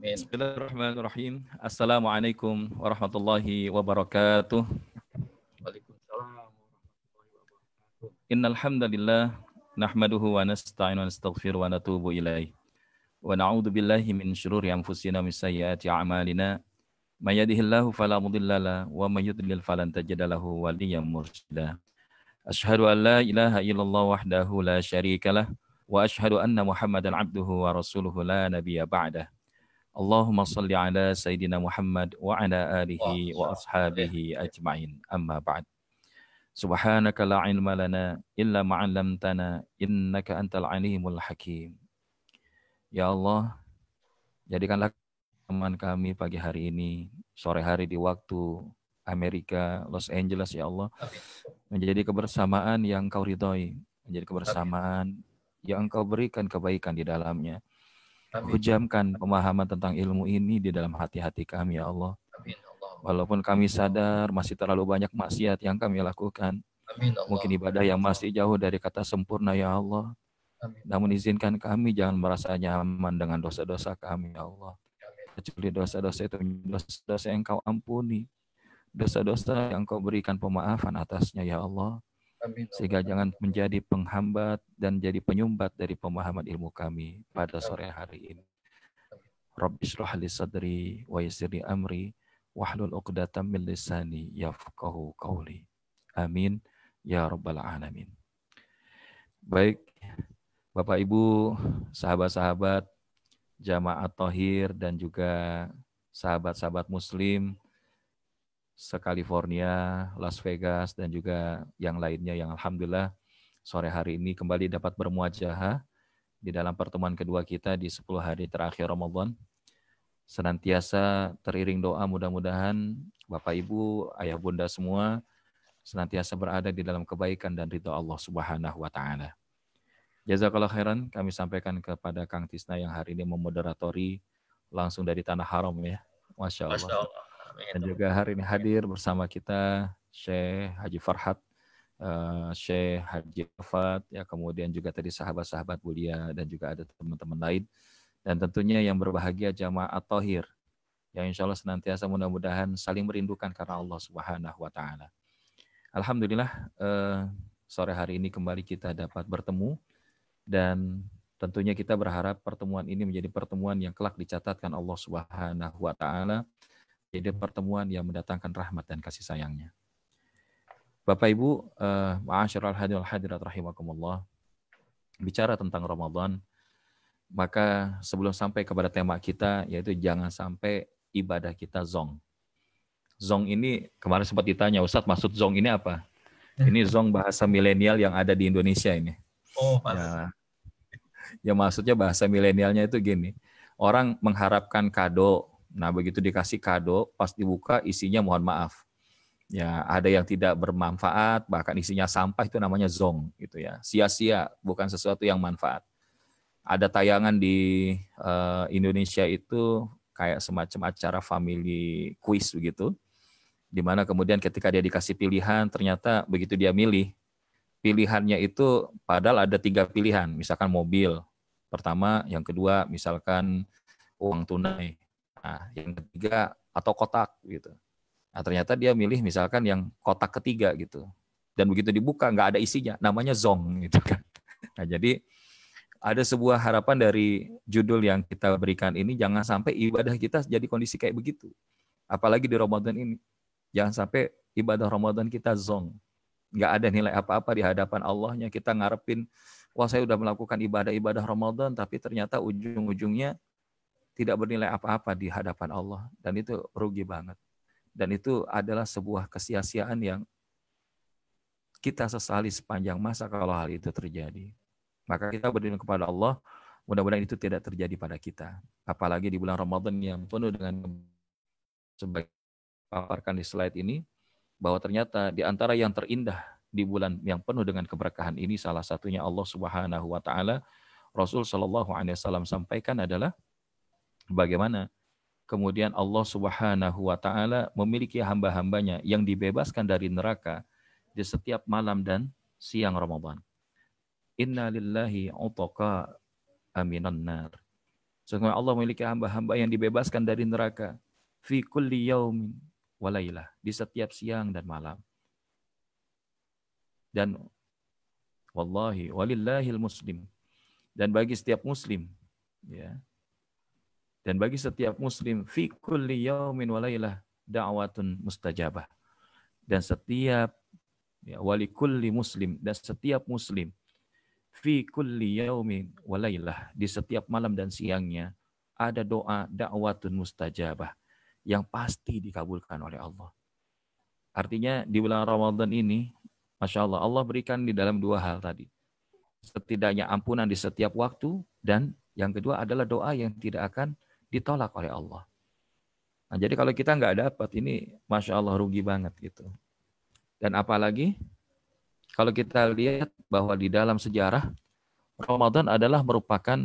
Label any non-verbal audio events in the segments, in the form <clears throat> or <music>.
Bismillahirrahmanirrahim. Assalamualaikum warahmatullahi wabarakatuh. Waalaikumsalam warahmatullahi wabarakatuh. Innal hamdalillah nahmaduhu wa nasta'inuhu wa nastaghfiruhu wa natubu ilaih. Wa na'udzu billahi min shururi anfusina wa min sayyiati a'malina. May yahdihillahu fala mudilla la wa may yudlil falan tajida lahu waliyyan mursyida. Ashhadu an la ilaha illallah wahdahu la syarika lah wa ashhadu anna Muhammadan abduhu wa rasuluhu la nabiyya ba'dahu. Allahumma salli ala Sayyidina Muhammad wa ala alihi wa ashabihi ajma'in amma ba'd. Subhanaka la ilma lana illa إنك innaka antal alimul hakim. Ya Allah, jadikanlah teman kami pagi hari ini, sore hari di waktu Amerika, Los Angeles ya Allah, menjadi kebersamaan yang kau ridhoi, menjadi kebersamaan yang engkau berikan kebaikan di dalamnya Amin. Hujamkan pemahaman tentang ilmu ini di dalam hati-hati kami, ya Allah. Ya Walaupun kami sadar masih terlalu banyak maksiat yang kami lakukan. Ya mungkin ibadah yang masih jauh dari kata sempurna ya Allah. Namun izinkan kami jangan merasa nyaman dengan dosa-dosa kami ya Allah. Kecuali dosa-dosa itu dosa-dosa yang kau ampuni. Dosa-dosa yang kau berikan pemaafan atasnya ya Allah. Sehingga jangan menjadi penghambat dan jadi penyumbat dari pemahaman ilmu kami pada sore hari ini. Rabbi israh li sadri wa yassirli amri wahlul uqdatam min lisani yafqahu qawli. Amin ya rabbal alamin. Baik, Bapak Ibu, sahabat-sahabat jamaah Tohir dan juga sahabat-sahabat muslim se-California, Las Vegas, dan juga yang lainnya yang Alhamdulillah sore hari ini kembali dapat bermuajah di dalam pertemuan kedua kita di 10 hari terakhir Ramadan. Senantiasa teriring doa mudah-mudahan Bapak Ibu, Ayah Bunda semua senantiasa berada di dalam kebaikan dan ridho Allah Subhanahu wa taala. Jazakallah khairan kami sampaikan kepada Kang Tisna yang hari ini memoderatori langsung dari tanah haram ya. Masya Allah. Masya Allah. Amin. Dan juga hari ini hadir bersama kita Syekh Haji Farhat, uh, eh, Syekh Haji Afat, ya kemudian juga tadi sahabat-sahabat mulia dan juga ada teman-teman lain. Dan tentunya yang berbahagia jamaah Tohir yang insya Allah senantiasa mudah-mudahan saling merindukan karena Allah Subhanahu wa Ta'ala. Alhamdulillah, uh, sore hari ini kembali kita dapat bertemu, dan tentunya kita berharap pertemuan ini menjadi pertemuan yang kelak dicatatkan Allah Subhanahu wa Ta'ala ide pertemuan yang mendatangkan rahmat dan kasih sayangnya. Bapak Ibu, uh, ma'asyiral hadirin hadirat rahimakumullah. Bicara tentang Ramadan, maka sebelum sampai kepada tema kita yaitu jangan sampai ibadah kita zong. Zong ini kemarin sempat ditanya Ustadz maksud zong ini apa? Ini zong bahasa milenial yang ada di Indonesia ini. Oh, ya, ya maksudnya bahasa milenialnya itu gini. Orang mengharapkan kado Nah, begitu dikasih kado, pas dibuka isinya mohon maaf. Ya, ada yang tidak bermanfaat, bahkan isinya sampah itu namanya zong gitu ya. Sia-sia, bukan sesuatu yang manfaat. Ada tayangan di uh, Indonesia itu kayak semacam acara family quiz begitu. Di mana kemudian ketika dia dikasih pilihan, ternyata begitu dia milih, pilihannya itu padahal ada tiga pilihan, misalkan mobil pertama, yang kedua misalkan uang tunai, Nah, yang ketiga atau kotak gitu. Nah, ternyata dia milih misalkan yang kotak ketiga gitu. Dan begitu dibuka nggak ada isinya, namanya zong <laughs> gitu kan. Nah, jadi ada sebuah harapan dari judul yang kita berikan ini jangan sampai ibadah kita jadi kondisi kayak begitu. Apalagi di Ramadan ini. Jangan sampai ibadah Ramadan kita zong. Nggak ada nilai apa-apa di hadapan Allahnya. Kita ngarepin, wah saya udah melakukan ibadah-ibadah Ramadan, tapi ternyata ujung-ujungnya tidak bernilai apa-apa di hadapan Allah dan itu rugi banget. Dan itu adalah sebuah kesia-siaan yang kita sesali sepanjang masa kalau hal itu terjadi. Maka kita berdiri kepada Allah, mudah-mudahan itu tidak terjadi pada kita. Apalagi di bulan Ramadan yang penuh dengan sebaik paparkan di slide ini, bahwa ternyata di antara yang terindah di bulan yang penuh dengan keberkahan ini salah satunya Allah Subhanahu wa taala Rasul Shallallahu alaihi wasallam sampaikan adalah bagaimana kemudian Allah Subhanahu wa taala memiliki hamba-hambanya yang dibebaskan dari neraka di setiap malam dan siang Ramadan. Inna lillahi utaka aminan nar. Sungguh Allah memiliki hamba-hamba yang dibebaskan dari neraka fi kulli yaumin walailah di setiap siang dan malam. Dan wallahi walillahil muslim dan bagi setiap muslim ya dan bagi setiap muslim, fi kulli yaumin walailah da'watun mustajabah. Dan setiap ya, wali kulli muslim dan setiap muslim fi kulli yaumin walailah di setiap malam dan siangnya ada doa da'watun mustajabah yang pasti dikabulkan oleh Allah. Artinya di bulan Ramadan ini, Masya Allah, Allah berikan di dalam dua hal tadi. Setidaknya ampunan di setiap waktu dan yang kedua adalah doa yang tidak akan ditolak oleh Allah. Nah, jadi kalau kita nggak dapat ini, masya Allah rugi banget gitu. Dan apalagi kalau kita lihat bahwa di dalam sejarah Ramadan adalah merupakan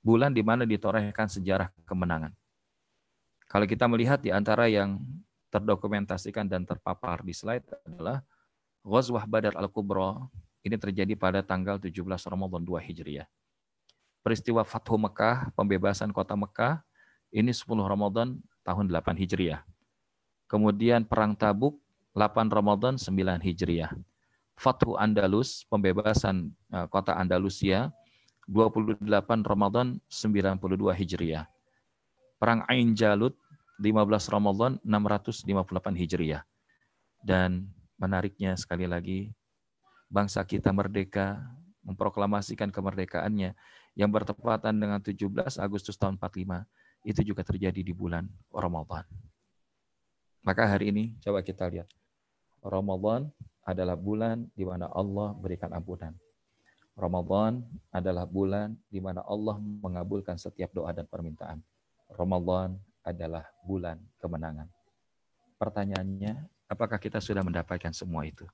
bulan di mana ditorehkan sejarah kemenangan. Kalau kita melihat di antara yang terdokumentasikan dan terpapar di slide adalah Ghazwah Badar Al-Kubra. Ini terjadi pada tanggal 17 Ramadan 2 Hijriah peristiwa Fathu Mekah, pembebasan kota Mekah, ini 10 Ramadan tahun 8 Hijriah. Kemudian Perang Tabuk, 8 Ramadan 9 Hijriah. Fathu Andalus, pembebasan e, kota Andalusia, 28 Ramadan 92 Hijriah. Perang Ain Jalut, 15 Ramadan 658 Hijriah. Dan menariknya sekali lagi, bangsa kita merdeka memproklamasikan kemerdekaannya yang bertepatan dengan 17 Agustus tahun 45 itu juga terjadi di bulan Ramadan. Maka hari ini coba kita lihat. Ramadan adalah bulan di mana Allah berikan ampunan. Ramadan adalah bulan di mana Allah mengabulkan setiap doa dan permintaan. Ramadan adalah bulan kemenangan. Pertanyaannya, apakah kita sudah mendapatkan semua itu?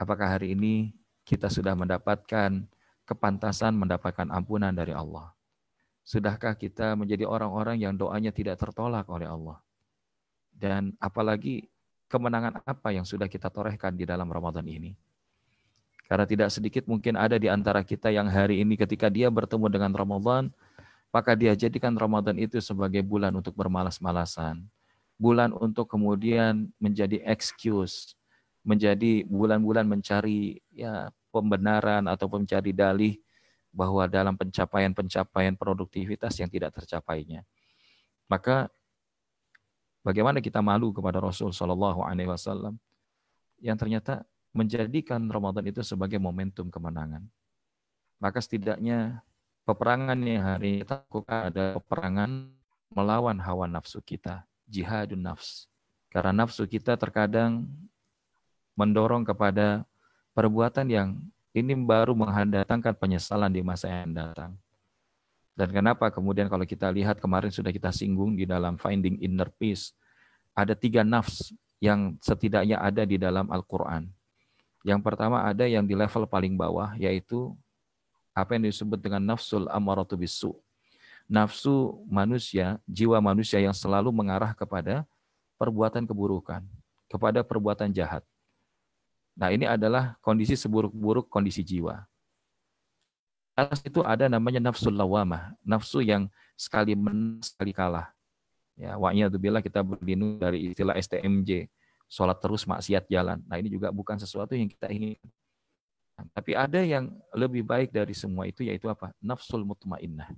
Apakah hari ini kita sudah mendapatkan kepantasan mendapatkan ampunan dari Allah? Sudahkah kita menjadi orang-orang yang doanya tidak tertolak oleh Allah? Dan apalagi kemenangan apa yang sudah kita torehkan di dalam Ramadan ini? Karena tidak sedikit mungkin ada di antara kita yang hari ini ketika dia bertemu dengan Ramadan, maka dia jadikan Ramadan itu sebagai bulan untuk bermalas-malasan. Bulan untuk kemudian menjadi excuse menjadi bulan-bulan mencari ya pembenaran atau mencari dalih bahwa dalam pencapaian-pencapaian produktivitas yang tidak tercapainya. Maka bagaimana kita malu kepada Rasul Shallallahu Alaihi Wasallam yang ternyata menjadikan Ramadan itu sebagai momentum kemenangan. Maka setidaknya peperangan yang hari kita lakukan ada peperangan melawan hawa nafsu kita, jihadun nafs. Karena nafsu kita terkadang mendorong kepada perbuatan yang ini baru mendatangkan penyesalan di masa yang datang. Dan kenapa kemudian kalau kita lihat kemarin sudah kita singgung di dalam Finding Inner Peace, ada tiga nafs yang setidaknya ada di dalam Al-Quran. Yang pertama ada yang di level paling bawah, yaitu apa yang disebut dengan nafsul amaratu bisu. Nafsu manusia, jiwa manusia yang selalu mengarah kepada perbuatan keburukan, kepada perbuatan jahat. Nah, ini adalah kondisi seburuk-buruk kondisi jiwa. Atas itu ada namanya nafsu lawamah, nafsu yang sekali men sekali kalah. Ya, wa'iyadzubillah kita berlindung dari istilah STMJ, sholat terus maksiat jalan. Nah, ini juga bukan sesuatu yang kita inginkan. Tapi ada yang lebih baik dari semua itu yaitu apa? Nafsul mutmainnah.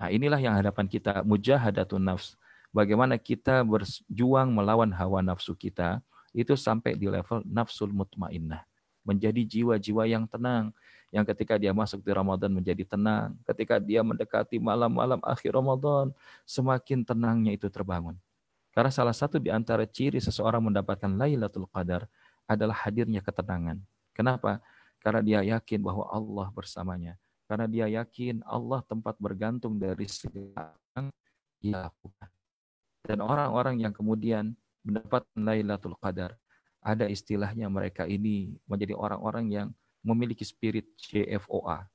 Nah, inilah yang hadapan kita mujahadatun nafs. Bagaimana kita berjuang melawan hawa nafsu kita itu sampai di level nafsul mutmainnah menjadi jiwa-jiwa yang tenang yang ketika dia masuk di Ramadan menjadi tenang ketika dia mendekati malam-malam akhir Ramadan semakin tenangnya itu terbangun karena salah satu di antara ciri seseorang mendapatkan Lailatul Qadar adalah hadirnya ketenangan kenapa karena dia yakin bahwa Allah bersamanya karena dia yakin Allah tempat bergantung dari segala yang dia lakukan dan orang-orang yang kemudian mendapat Lailatul Qadar. Ada istilahnya mereka ini menjadi orang-orang yang memiliki spirit JFOA.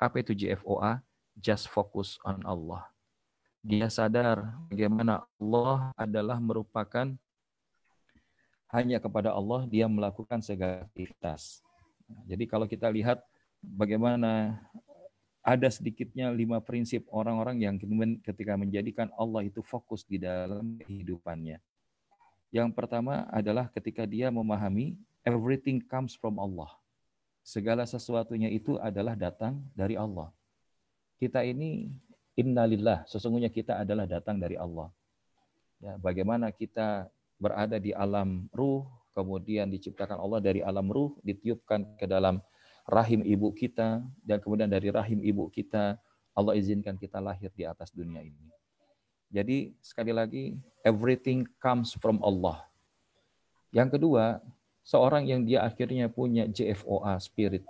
Apa itu JFOA? Just focus on Allah. Dia sadar bagaimana Allah adalah merupakan hanya kepada Allah dia melakukan segala aktivitas. Jadi kalau kita lihat bagaimana ada sedikitnya lima prinsip orang-orang yang ketika menjadikan Allah itu fokus di dalam kehidupannya. Yang pertama adalah ketika dia memahami everything comes from Allah. Segala sesuatunya itu adalah datang dari Allah. Kita ini innalillah, sesungguhnya kita adalah datang dari Allah. Ya, bagaimana kita berada di alam ruh, kemudian diciptakan Allah dari alam ruh, ditiupkan ke dalam rahim ibu kita, dan kemudian dari rahim ibu kita, Allah izinkan kita lahir di atas dunia ini. Jadi sekali lagi, everything comes from Allah. Yang kedua, seorang yang dia akhirnya punya JFOA spirit,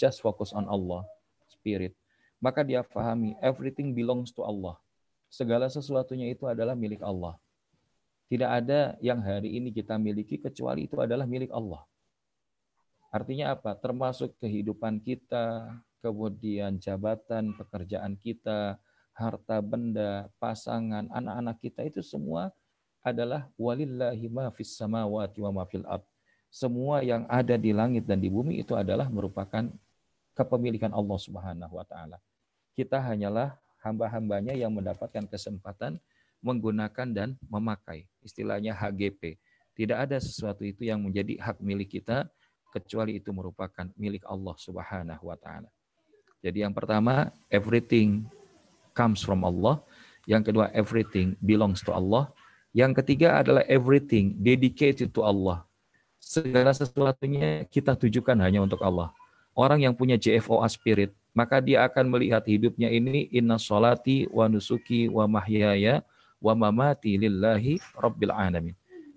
just focus on Allah spirit, maka dia pahami everything belongs to Allah. Segala sesuatunya itu adalah milik Allah. Tidak ada yang hari ini kita miliki kecuali itu adalah milik Allah. Artinya apa? Termasuk kehidupan kita, kemudian jabatan, pekerjaan kita, harta benda, pasangan, anak-anak kita itu semua adalah walillahi ma fis samawati wa ma fil ard. Semua yang ada di langit dan di bumi itu adalah merupakan kepemilikan Allah Subhanahu wa taala. Kita hanyalah hamba-hambanya yang mendapatkan kesempatan menggunakan dan memakai. Istilahnya HGP. Tidak ada sesuatu itu yang menjadi hak milik kita kecuali itu merupakan milik Allah Subhanahu wa taala. Jadi yang pertama, everything comes from Allah. Yang kedua, everything belongs to Allah. Yang ketiga adalah everything dedicated to Allah. Segala sesuatunya kita tujukan hanya untuk Allah. Orang yang punya JFOA spirit, maka dia akan melihat hidupnya ini inna salati wa nusuki wa mahyaya wa mamati lillahi rabbil alamin.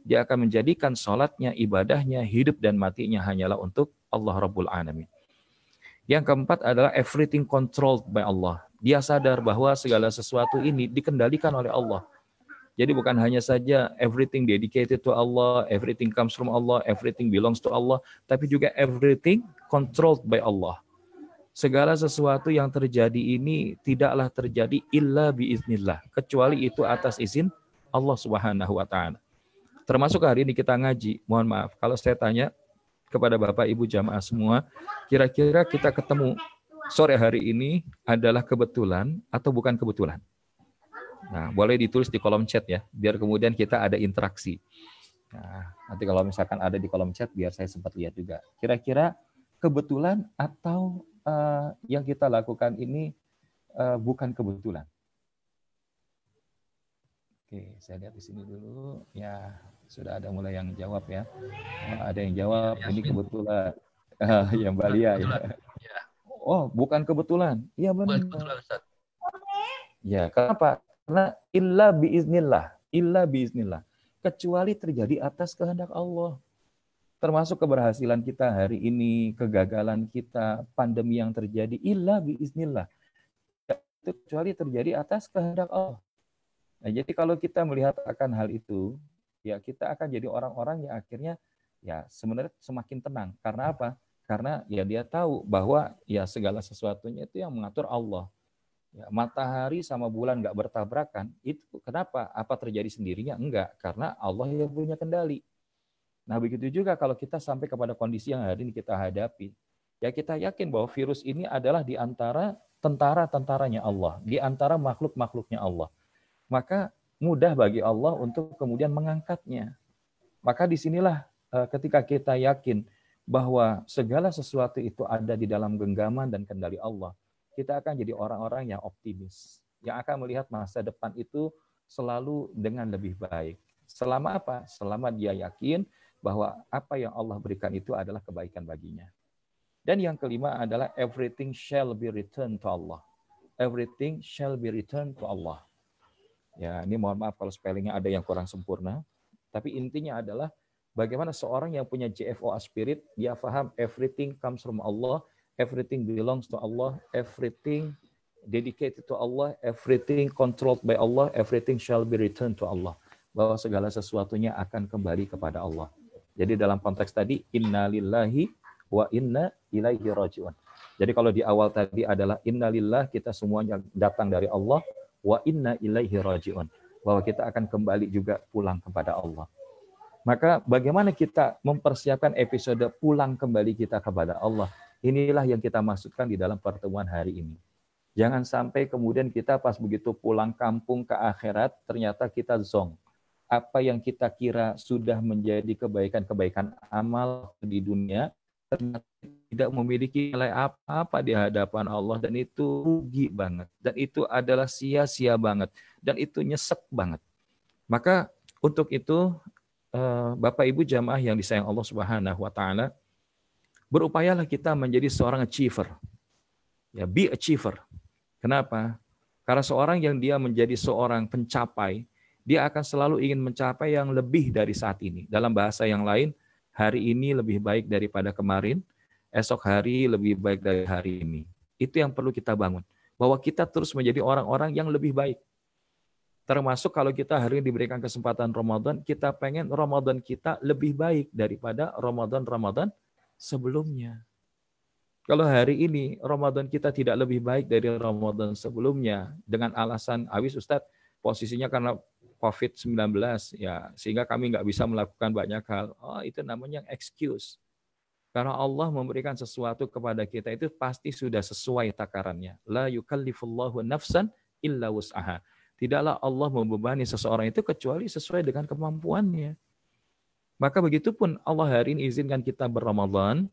Dia akan menjadikan solatnya, ibadahnya, hidup dan matinya hanyalah untuk Allah Rabbul Alamin. Yang keempat adalah everything controlled by Allah. Dia sadar bahwa segala sesuatu ini dikendalikan oleh Allah. Jadi bukan hanya saja everything dedicated to Allah, everything comes from Allah, everything belongs to Allah, tapi juga everything controlled by Allah. Segala sesuatu yang terjadi ini tidaklah terjadi illa biiznillah, kecuali itu atas izin Allah Subhanahu wa taala. Termasuk hari ini kita ngaji, mohon maaf kalau saya tanya kepada Bapak Ibu jamaah semua, kira-kira kita ketemu sore hari ini adalah kebetulan atau bukan kebetulan? Nah, boleh ditulis di kolom chat ya, biar kemudian kita ada interaksi. Nah, nanti kalau misalkan ada di kolom chat, biar saya sempat lihat juga. Kira-kira kebetulan atau uh, yang kita lakukan ini uh, bukan kebetulan? Oke, saya lihat di sini dulu. Ya, sudah ada mulai yang jawab ya. Oh, ada yang jawab, ini kebetulan. Uh, yang Balia ya. ya. Oh, bukan kebetulan. Iya benar. Bukan kebetulan, Ustaz. Ya, kenapa? Karena illa biiznillah. Illa biiznillah. Kecuali terjadi atas kehendak Allah. Termasuk keberhasilan kita hari ini, kegagalan kita, pandemi yang terjadi. Illa biiznillah. Itu kecuali terjadi atas kehendak Allah. Nah, jadi kalau kita melihat akan hal itu, ya kita akan jadi orang-orang yang akhirnya ya sebenarnya semakin tenang. Karena apa? Karena ya dia tahu bahwa ya segala sesuatunya itu yang mengatur Allah. Ya, matahari sama bulan nggak bertabrakan, itu kenapa? Apa terjadi sendirinya? Enggak, karena Allah yang punya kendali. Nah begitu juga kalau kita sampai kepada kondisi yang hari ini kita hadapi, ya kita yakin bahwa virus ini adalah di antara tentara-tentaranya Allah, di antara makhluk-makhluknya Allah. Maka mudah bagi Allah untuk kemudian mengangkatnya. Maka disinilah eh, ketika kita yakin bahwa segala sesuatu itu ada di dalam genggaman dan kendali Allah, kita akan jadi orang-orang yang optimis, yang akan melihat masa depan itu selalu dengan lebih baik. Selama apa? Selama dia yakin bahwa apa yang Allah berikan itu adalah kebaikan baginya. Dan yang kelima adalah everything shall be returned to Allah. Everything shall be returned to Allah. Ya, ini mohon maaf kalau spellingnya ada yang kurang sempurna. Tapi intinya adalah Bagaimana seorang yang punya JFO spirit, dia paham everything comes from Allah, everything belongs to Allah, everything dedicated to Allah, everything controlled by Allah, everything shall be returned to Allah. Bahwa segala sesuatunya akan kembali kepada Allah. Jadi dalam konteks tadi, innalillahi wa inna ilaihi rajiun. Jadi kalau di awal tadi adalah innalillah kita semuanya datang dari Allah wa inna ilaihi rajiun bahwa kita akan kembali juga pulang kepada Allah. Maka bagaimana kita mempersiapkan episode pulang kembali kita kepada Allah? Inilah yang kita masukkan di dalam pertemuan hari ini. Jangan sampai kemudian kita pas begitu pulang kampung ke akhirat, ternyata kita zong. Apa yang kita kira sudah menjadi kebaikan-kebaikan amal di dunia, ternyata tidak memiliki nilai apa-apa di hadapan Allah. Dan itu rugi banget. Dan itu adalah sia-sia banget. Dan itu nyesek banget. Maka untuk itu Eh, Bapak Ibu jamaah yang disayang Allah Subhanahu wa taala, berupayalah kita menjadi seorang achiever. Ya, be achiever. Kenapa? Karena seorang yang dia menjadi seorang pencapai, dia akan selalu ingin mencapai yang lebih dari saat ini. Dalam bahasa yang lain, hari ini lebih baik daripada kemarin, esok hari lebih baik dari hari ini. Itu yang perlu kita bangun. Bahwa kita terus menjadi orang-orang yang lebih baik. Termasuk kalau kita hari ini diberikan kesempatan Ramadan, kita pengen Ramadan kita lebih baik daripada Ramadan-Ramadan sebelumnya. Kalau hari ini Ramadan kita tidak lebih baik dari Ramadan sebelumnya dengan alasan awis Ustadz posisinya karena COVID-19 ya sehingga kami nggak bisa melakukan banyak hal. Oh itu namanya excuse. Karena Allah memberikan sesuatu kepada kita itu pasti sudah sesuai takarannya. La yukallifullahu nafsan illa wus'aha. Tidaklah Allah membebani seseorang itu kecuali sesuai dengan kemampuannya. Maka begitu pun Allah hari ini izinkan kita berramadan,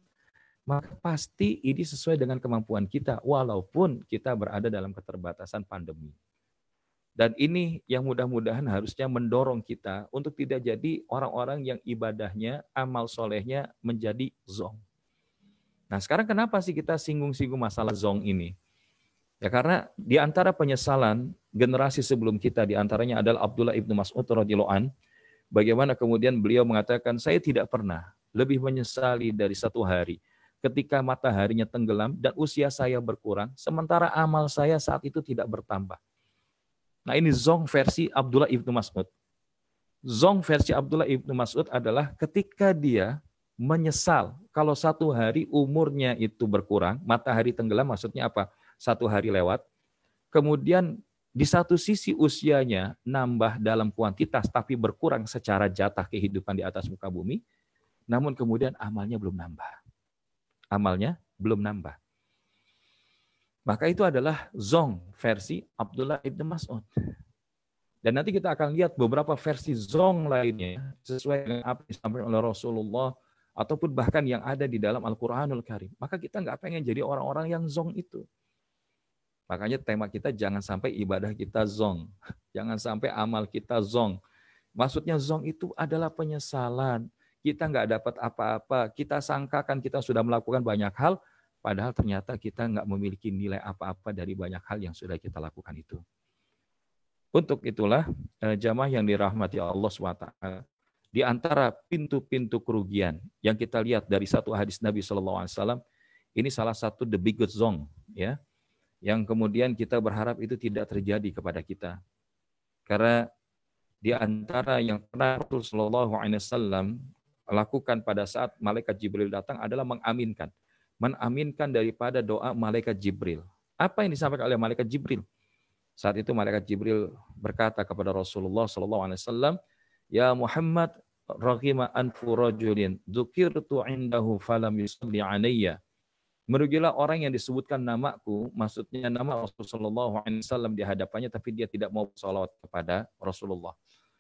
maka pasti ini sesuai dengan kemampuan kita walaupun kita berada dalam keterbatasan pandemi. Dan ini yang mudah-mudahan harusnya mendorong kita untuk tidak jadi orang-orang yang ibadahnya, amal solehnya menjadi zong. Nah sekarang kenapa sih kita singgung-singgung masalah zong ini? Ya karena di antara penyesalan generasi sebelum kita di antaranya adalah Abdullah ibnu Mas'ud radhiyallahu an bagaimana kemudian beliau mengatakan saya tidak pernah lebih menyesali dari satu hari ketika mataharinya tenggelam dan usia saya berkurang sementara amal saya saat itu tidak bertambah. Nah ini zong versi Abdullah ibnu Mas'ud. Zong versi Abdullah ibnu Mas'ud adalah ketika dia menyesal kalau satu hari umurnya itu berkurang, matahari tenggelam maksudnya apa? satu hari lewat. Kemudian di satu sisi usianya nambah dalam kuantitas tapi berkurang secara jatah kehidupan di atas muka bumi. Namun kemudian amalnya belum nambah. Amalnya belum nambah. Maka itu adalah zong versi Abdullah ibn Mas'ud. Dan nanti kita akan lihat beberapa versi zong lainnya sesuai dengan apa yang disampaikan oleh Rasulullah ataupun bahkan yang ada di dalam Al-Quranul Karim. Maka kita nggak pengen jadi orang-orang yang zong itu. Makanya tema kita jangan sampai ibadah kita zong. <laughs> Jangan sampai amal kita zong. Maksudnya zong itu adalah penyesalan. Kita nggak dapat apa-apa. Kita sangkakan kita sudah melakukan banyak hal, padahal ternyata kita nggak memiliki nilai apa-apa dari banyak hal yang sudah kita lakukan itu. Untuk itulah eh, jamaah yang dirahmati Allah SWT, di antara pintu-pintu kerugian yang kita lihat dari satu hadis Nabi saw ini salah satu the biggest zong ya yang kemudian kita berharap itu tidak terjadi kepada kita. Karena di antara yang pernah Rasulullah SAW lakukan pada saat malaikat Jibril datang adalah mengaminkan, menaminkan daripada doa malaikat Jibril. Apa yang disampaikan oleh malaikat Jibril? Saat itu malaikat Jibril berkata kepada Rasulullah SAW, Ya Muhammad, rahimah anfu rajulin dzukirtu indahu falam yusalli aniyah. Merugilah orang yang disebutkan namaku, maksudnya nama Rasulullah SAW di hadapannya, tapi dia tidak mau bersolawat kepada Rasulullah.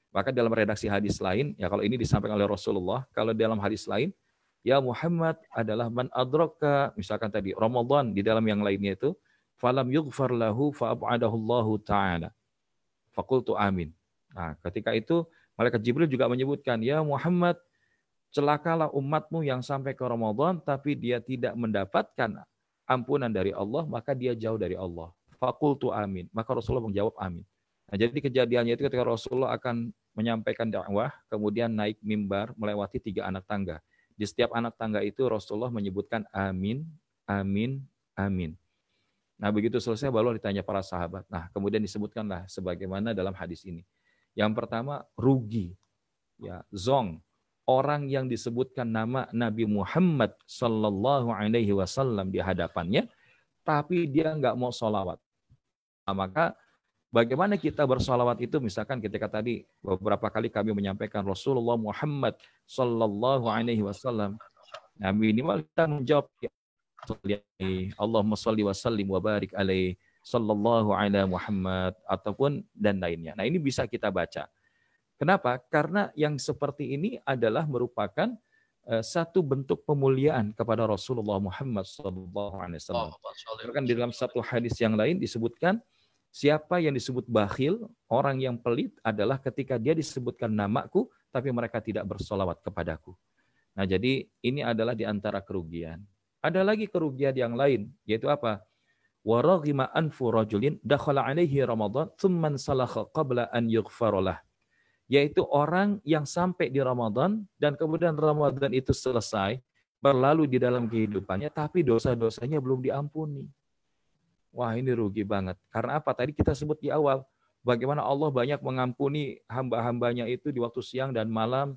Maka dalam redaksi hadis lain, ya kalau ini disampaikan oleh Rasulullah, kalau dalam hadis lain, ya Muhammad adalah man adroka, misalkan tadi Ramadan di dalam yang lainnya itu, falam yughfar lahu fa'ab'adahullahu ta'ala. Fakultu amin. Nah, ketika itu Malaikat Jibril juga menyebutkan, ya Muhammad celakalah umatmu yang sampai ke Ramadan tapi dia tidak mendapatkan ampunan dari Allah, maka dia jauh dari Allah. Fakultu amin. Maka Rasulullah menjawab amin. Nah, jadi kejadiannya itu ketika Rasulullah akan menyampaikan dakwah, kemudian naik mimbar melewati tiga anak tangga. Di setiap anak tangga itu Rasulullah menyebutkan amin, amin, amin. Nah begitu selesai baru ditanya para sahabat. Nah kemudian disebutkanlah sebagaimana dalam hadis ini. Yang pertama rugi, ya zong, orang yang disebutkan nama Nabi Muhammad Sallallahu Alaihi Wasallam di hadapannya, tapi dia nggak mau sholawat. Nah, maka bagaimana kita bersolawat itu misalkan ketika tadi beberapa kali kami menyampaikan Rasulullah Muhammad Sallallahu Alaihi Wasallam. Nah minimal kita menjawab ya Allahumma salli wa sallim wa barik alaihi sallallahu alaihi Muhammad ataupun dan lainnya. Nah ini bisa kita baca. Kenapa? Karena yang seperti ini adalah merupakan eh, satu bentuk pemuliaan kepada Rasulullah Muhammad SAW. Kan di dalam satu hadis yang lain disebutkan siapa yang disebut bakhil, orang yang pelit adalah ketika dia disebutkan namaku tapi mereka tidak bersolawat kepadaku. Nah jadi ini adalah di antara kerugian. Ada lagi kerugian yang lain yaitu apa? أَنْفُ anfu rajulin عَلَيْهِ alaihi ثُمَّنْ thumman قَبْلَ qabla يُغْفَرُ yaitu orang yang sampai di Ramadan dan kemudian Ramadan itu selesai, berlalu di dalam kehidupannya, tapi dosa-dosanya belum diampuni. Wah ini rugi banget. Karena apa? Tadi kita sebut di awal, bagaimana Allah banyak mengampuni hamba-hambanya itu di waktu siang dan malam,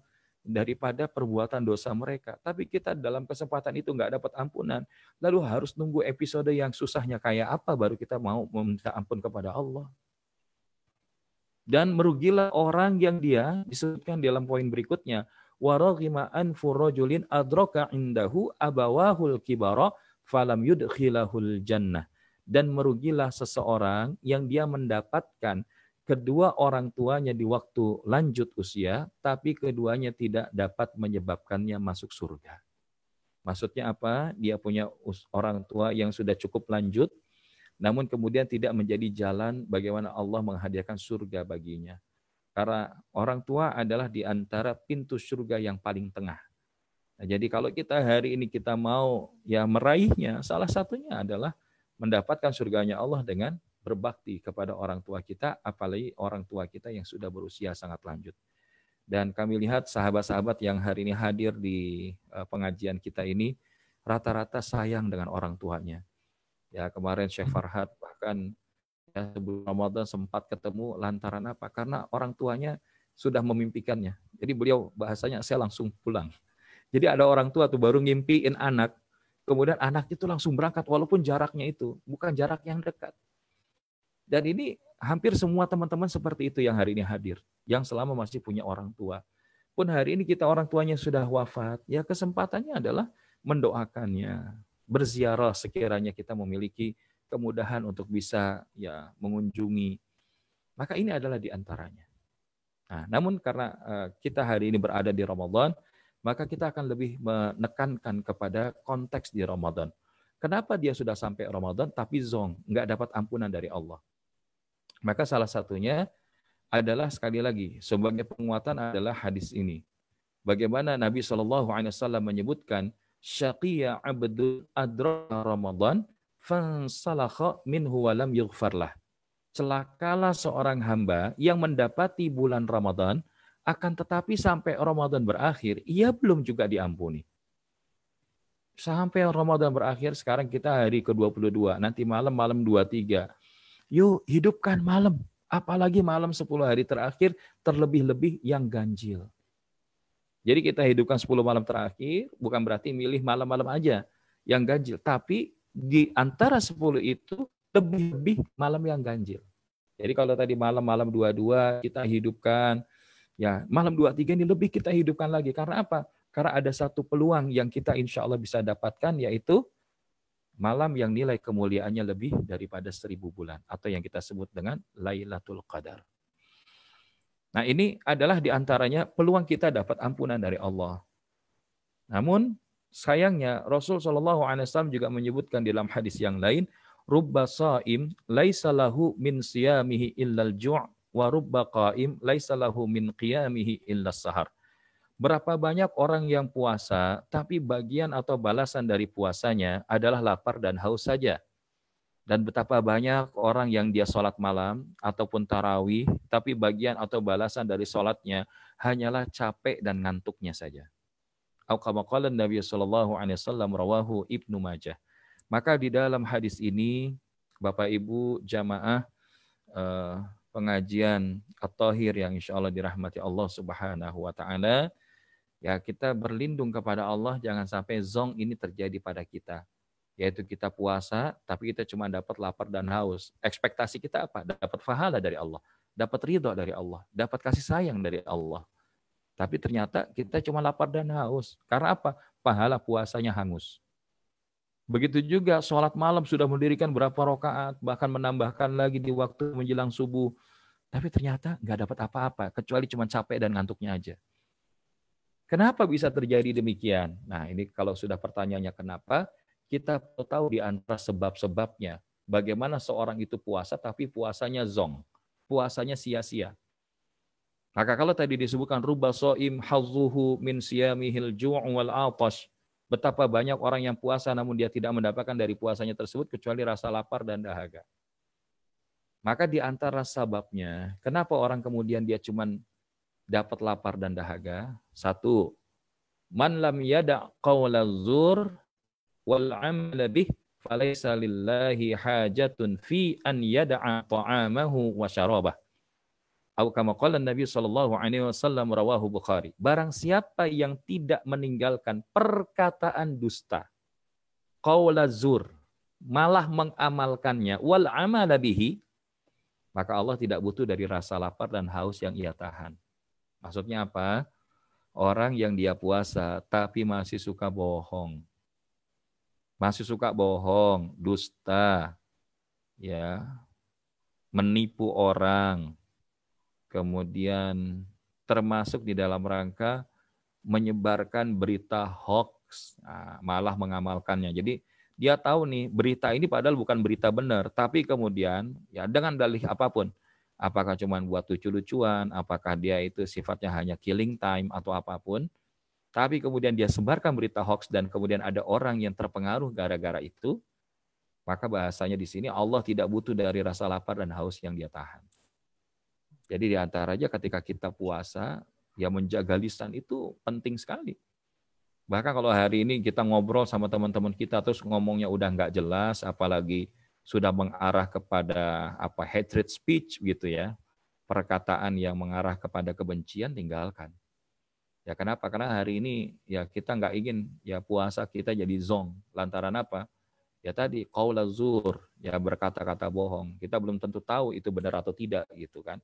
daripada perbuatan dosa mereka. Tapi kita dalam kesempatan itu nggak dapat ampunan, lalu harus nunggu episode yang susahnya kayak apa baru kita mau meminta ampun kepada Allah dan merugilah orang yang dia disebutkan dalam poin berikutnya waraghima an adroka indahu abawahul kibara falam yudkhilahul jannah dan merugilah seseorang yang dia mendapatkan kedua orang tuanya di waktu lanjut usia tapi keduanya tidak dapat menyebabkannya masuk surga. Maksudnya apa? Dia punya orang tua yang sudah cukup lanjut namun kemudian tidak menjadi jalan bagaimana Allah menghadiahkan surga baginya. Karena orang tua adalah di antara pintu surga yang paling tengah. Nah, jadi kalau kita hari ini kita mau ya meraihnya, salah satunya adalah mendapatkan surganya Allah dengan berbakti kepada orang tua kita, apalagi orang tua kita yang sudah berusia sangat lanjut. Dan kami lihat sahabat-sahabat yang hari ini hadir di eh, pengajian kita ini rata-rata sayang dengan orang tuanya Ya kemarin Syekh Farhad bahkan ya, sebelum Ramadan sempat ketemu lantaran apa? Karena orang tuanya sudah memimpikannya. Jadi beliau bahasanya saya langsung pulang. Jadi ada orang tua tuh baru ngimpiin anak, kemudian anak itu langsung berangkat walaupun jaraknya itu bukan jarak yang dekat. Dan ini hampir semua teman-teman seperti itu yang hari ini hadir, yang selama masih punya orang tua. Pun hari ini kita orang tuanya sudah wafat, ya kesempatannya adalah mendoakannya, berziarah sekiranya kita memiliki kemudahan untuk bisa ya mengunjungi. Maka ini adalah di antaranya. Nah, namun karena eh, kita hari ini berada di Ramadan, maka kita akan lebih menekankan kepada konteks di Ramadan. Kenapa dia sudah sampai Ramadan tapi zong, nggak dapat ampunan dari Allah? Maka salah satunya adalah sekali lagi sebagai penguatan adalah hadis ini. Bagaimana Nabi saw menyebutkan syaqiyya abdu adra Ramadan fansalakha minhu lam yughfarlah. Celakalah seorang hamba yang mendapati bulan Ramadan, akan tetapi sampai Ramadan berakhir, ia belum juga diampuni. Sampai Ramadan berakhir, sekarang kita hari ke-22, nanti malam, malam 23. Yuk, hidupkan malam. Apalagi malam 10 hari terakhir, terlebih-lebih yang ganjil. Jadi kita hidupkan 10 malam terakhir bukan berarti milih malam-malam aja yang ganjil, tapi di antara 10 itu lebih-lebih malam yang ganjil. Jadi kalau tadi malam-malam 22 kita hidupkan, ya malam 23 ini lebih kita hidupkan lagi. Karena apa? Karena ada satu peluang yang kita insya Allah bisa dapatkan yaitu malam yang nilai kemuliaannya lebih daripada seribu bulan atau yang kita sebut dengan Lailatul Qadar. Nah ini adalah diantaranya peluang kita dapat ampunan dari Allah. Namun sayangnya Rasul Shallallahu Alaihi Wasallam juga menyebutkan di dalam hadis yang lain, rubba saim laisa min siyamihi illal ju' wa rubba qaim laisa min qiyamihi illas sahar. Berapa banyak orang yang puasa, tapi bagian atau balasan dari puasanya adalah lapar dan haus saja dan betapa banyak orang yang dia sholat malam ataupun tarawih, tapi bagian atau balasan dari sholatnya hanyalah capek dan ngantuknya saja. Aukamakala Nabi Shallallahu Alaihi Wasallam rawahu ibnu Majah. Maka di dalam hadis ini, Bapak Ibu jamaah eh, pengajian at-tahir yang insya Allah dirahmati Allah Subhanahu Wa Taala, ya kita berlindung kepada Allah jangan sampai zong ini terjadi pada kita yaitu kita puasa tapi kita cuma dapat lapar dan haus. Ekspektasi kita apa? Dapat pahala dari Allah, dapat ridho dari Allah, dapat kasih sayang dari Allah. Tapi ternyata kita cuma lapar dan haus. Karena apa? Pahala puasanya hangus. Begitu juga sholat malam sudah mendirikan berapa rokaat, bahkan menambahkan lagi di waktu menjelang subuh. Tapi ternyata nggak dapat apa-apa, kecuali cuma capek dan ngantuknya aja. Kenapa bisa terjadi demikian? Nah ini kalau sudah pertanyaannya kenapa, kita perlu tahu di antara sebab-sebabnya bagaimana seorang itu puasa tapi puasanya zong, puasanya sia-sia. Maka kalau tadi disebutkan ruba soim halzuhu min siyamihil ju'u wal atas, Betapa banyak orang yang puasa namun dia tidak mendapatkan dari puasanya tersebut kecuali rasa lapar dan dahaga. Maka di antara sebabnya kenapa orang kemudian dia cuma dapat lapar dan dahaga? Satu, man lam yada qawla zur wal amal bih falaysa lillahi hajatun fi an yada'a ta'amahu wa syarabah. Atau kama qala Nabi sallallahu alaihi wasallam rawahu Bukhari. Barang siapa yang tidak meninggalkan perkataan dusta, qaula zur, malah mengamalkannya wal amala bihi, maka Allah tidak butuh dari rasa lapar dan haus yang ia tahan. Maksudnya apa? Orang yang dia puasa tapi masih suka bohong, masih suka bohong, dusta, ya, menipu orang, kemudian termasuk di dalam rangka menyebarkan berita hoax, ah, malah mengamalkannya. Jadi dia tahu nih berita ini padahal bukan berita benar, tapi kemudian ya dengan dalih apapun, apakah cuma buat lucu-lucuan, apakah dia itu sifatnya hanya killing time atau apapun, tapi kemudian dia sebarkan berita hoax dan kemudian ada orang yang terpengaruh gara-gara itu, maka bahasanya di sini Allah tidak butuh dari rasa lapar dan haus yang dia tahan. Jadi di antara aja ketika kita puasa, ya menjaga lisan itu penting sekali. Bahkan kalau hari ini kita ngobrol sama teman-teman kita terus ngomongnya udah nggak jelas, apalagi sudah mengarah kepada apa hatred speech gitu ya, perkataan yang mengarah kepada kebencian tinggalkan. Ya kenapa? Karena hari ini ya kita nggak ingin ya puasa kita jadi zong. Lantaran apa? Ya tadi kau zur, ya berkata-kata bohong. Kita belum tentu tahu itu benar atau tidak gitu kan.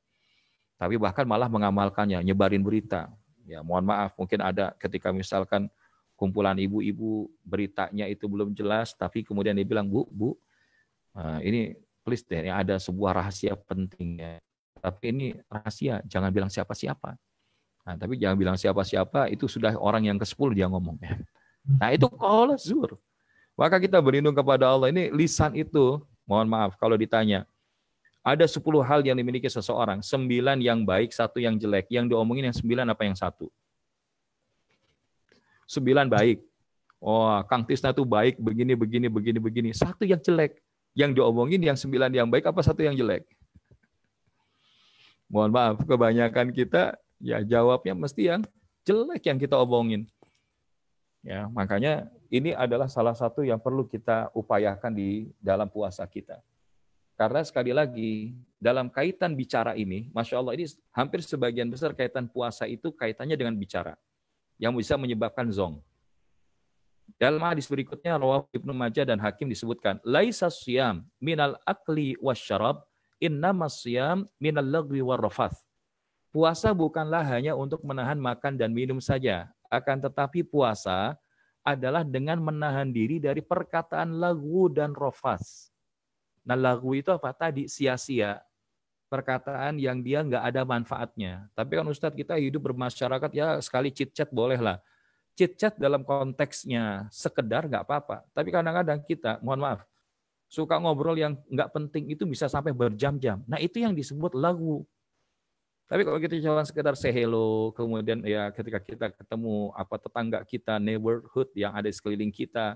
Tapi bahkan malah mengamalkannya, nyebarin berita. Ya mohon maaf, mungkin ada ketika misalkan kumpulan ibu-ibu beritanya itu belum jelas, tapi kemudian dia bilang, Bu, Bu, eh, ini please deh, ini ada sebuah rahasia pentingnya Tapi ini rahasia, jangan bilang siapa-siapa Nah, tapi jangan bilang siapa-siapa, itu sudah orang yang ke-10 dia ngomong. Ya. Nah, itu qaul zur. Maka kita berlindung kepada Allah. Ini lisan itu, mohon maaf kalau ditanya, ada 10 hal yang dimiliki seseorang, 9 yang baik, satu yang jelek. Yang diomongin yang 9 apa yang satu? 9 baik. Oh, Kang Tisna tuh baik begini begini begini begini. Satu yang jelek. Yang diomongin yang 9 yang baik apa satu yang jelek? Mohon maaf, kebanyakan kita Ya, jawabnya mesti yang jelek yang kita obongin. Ya, makanya ini adalah salah satu yang perlu kita upayakan di dalam puasa kita. Karena sekali lagi, dalam kaitan bicara ini, Masya Allah ini hampir sebagian besar kaitan puasa itu kaitannya dengan bicara. Yang bisa menyebabkan zong. Dalam hadis berikutnya, rawaf Ibnu Majah dan Hakim disebutkan, Laisa siyam minal akli wasyarab, innama siyam minal lagwi warrafath. Puasa bukanlah hanya untuk menahan makan dan minum saja, akan tetapi puasa adalah dengan menahan diri dari perkataan lagu dan rofas. Nah lagu itu apa tadi? Sia-sia. Perkataan yang dia nggak ada manfaatnya. Tapi kan Ustadz kita hidup bermasyarakat ya sekali cicat bolehlah. cicat dalam konteksnya sekedar nggak apa-apa. Tapi kadang-kadang kita, mohon maaf, suka ngobrol yang nggak penting itu bisa sampai berjam-jam. Nah itu yang disebut lagu tapi kalau kita cuma sekedar say hello, kemudian ya ketika kita ketemu apa tetangga kita, neighborhood yang ada di sekeliling kita,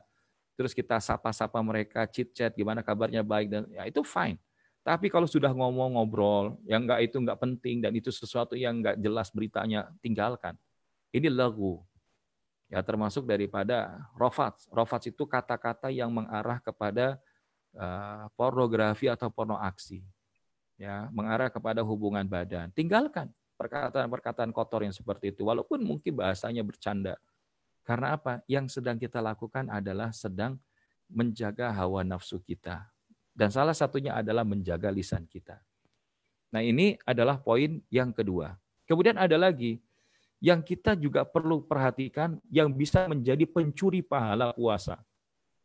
terus kita sapa-sapa mereka, chit-chat, gimana kabarnya baik dan ya itu fine. Tapi kalau sudah ngomong ngobrol, yang enggak itu enggak penting dan itu sesuatu yang enggak jelas beritanya, tinggalkan. Ini lagu. Ya termasuk daripada rofat. Rofat itu kata-kata yang mengarah kepada uh, pornografi atau porno aksi ya mengarah kepada hubungan badan. Tinggalkan perkataan-perkataan kotor yang seperti itu walaupun mungkin bahasanya bercanda. Karena apa? Yang sedang kita lakukan adalah sedang menjaga hawa nafsu kita. Dan salah satunya adalah menjaga lisan kita. Nah, ini adalah poin yang kedua. Kemudian ada lagi yang kita juga perlu perhatikan yang bisa menjadi pencuri pahala puasa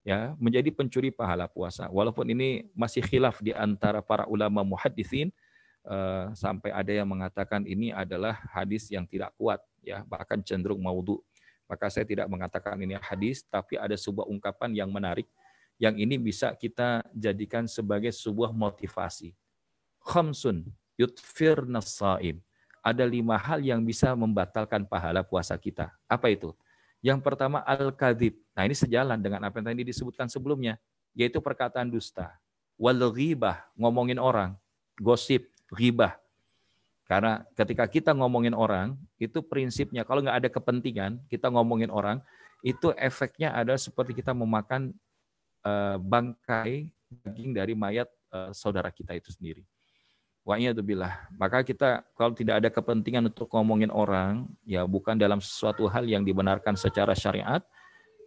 ya menjadi pencuri pahala puasa. Walaupun ini masih khilaf di antara para ulama muhaddisin uh, eh, sampai ada yang mengatakan ini adalah hadis yang tidak kuat ya bahkan cenderung maudhu. Maka saya tidak mengatakan ini hadis tapi ada sebuah ungkapan yang menarik yang ini bisa kita jadikan sebagai sebuah motivasi. Khamsun yutfir nasaim. Ada lima hal yang bisa membatalkan pahala puasa kita. Apa itu? Yang pertama al kadib Nah, ini sejalan dengan apa yang tadi disebutkan sebelumnya, yaitu perkataan dusta. Wal ghibah, ngomongin orang, gosip, ghibah. Karena ketika kita ngomongin orang, itu prinsipnya kalau nggak ada kepentingan, kita ngomongin orang, itu efeknya ada seperti kita memakan eh, bangkai daging dari mayat eh, saudara kita itu sendiri itu bilah. Maka kita kalau tidak ada kepentingan untuk ngomongin orang, ya bukan dalam sesuatu hal yang dibenarkan secara syariat,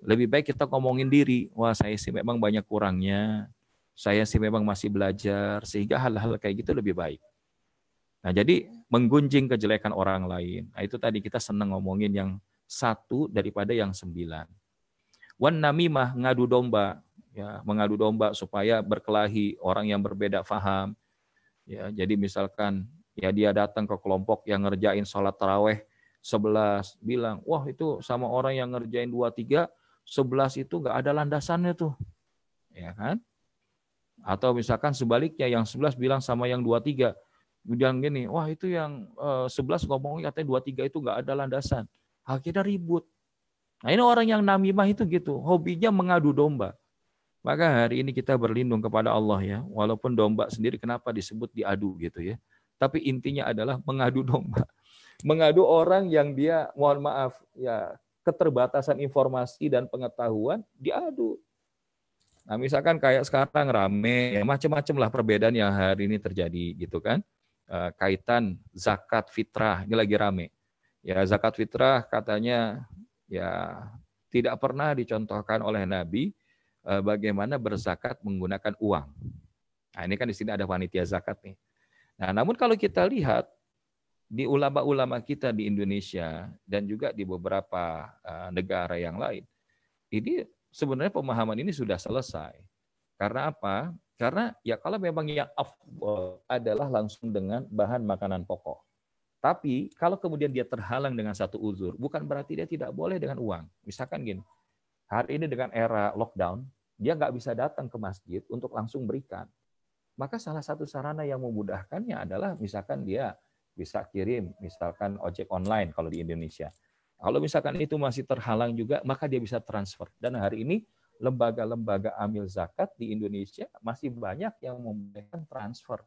lebih baik kita ngomongin diri. Wah, saya sih memang banyak kurangnya. Saya sih memang masih belajar sehingga hal-hal kayak gitu lebih baik. Nah, jadi menggunjing kejelekan orang lain. Nah, itu tadi kita senang ngomongin yang satu daripada yang sembilan. Wan namimah ngadu domba, ya, mengadu domba supaya berkelahi orang yang berbeda faham. Ya, jadi misalkan ya dia datang ke kelompok yang ngerjain sholat taraweh sebelas bilang, wah itu sama orang yang ngerjain dua tiga sebelas itu nggak ada landasannya tuh. Ya kan? Atau misalkan sebaliknya yang sebelas bilang sama yang dua tiga bilang gini, wah itu yang eh, sebelas 11 ngomongnya katanya 2 3 itu nggak ada landasan. Akhirnya ribut. Nah ini orang yang namimah itu gitu, hobinya mengadu domba. Maka hari ini kita berlindung kepada Allah ya, walaupun domba sendiri kenapa disebut diadu gitu ya. Tapi intinya adalah mengadu domba. <laughs> Mengadu orang yang dia mohon maaf ya keterbatasan informasi dan pengetahuan diadu. Nah, misalkan kayak sekarang rame ya macam-macam lah perbedaan yang hari ini terjadi gitu kan. E, kaitan zakat fitrah ini lagi rame. Ya zakat fitrah katanya ya tidak pernah dicontohkan oleh Nabi, Eh, bagaimana berzakat menggunakan uang. Nah, ini kan di sini ada panitia zakat nih. Nah, namun kalau kita lihat di ulama-ulama kita di Indonesia dan juga di beberapa eh, negara yang lain, ini sebenarnya pemahaman ini sudah selesai. Karena apa? Karena ya kalau memang yang afdol adalah langsung dengan bahan makanan pokok. Tapi kalau kemudian dia terhalang dengan satu uzur, bukan berarti dia tidak boleh dengan uang. Misalkan gini, Hari ini dengan era lockdown, dia nggak bisa datang ke masjid untuk langsung berikan. Maka salah satu sarana yang memudahkannya adalah misalkan dia bisa kirim misalkan ojek online kalau di Indonesia. Kalau misalkan itu masih terhalang juga, maka dia bisa transfer. Dan hari ini lembaga-lembaga amil zakat di Indonesia masih banyak yang memberikan transfer.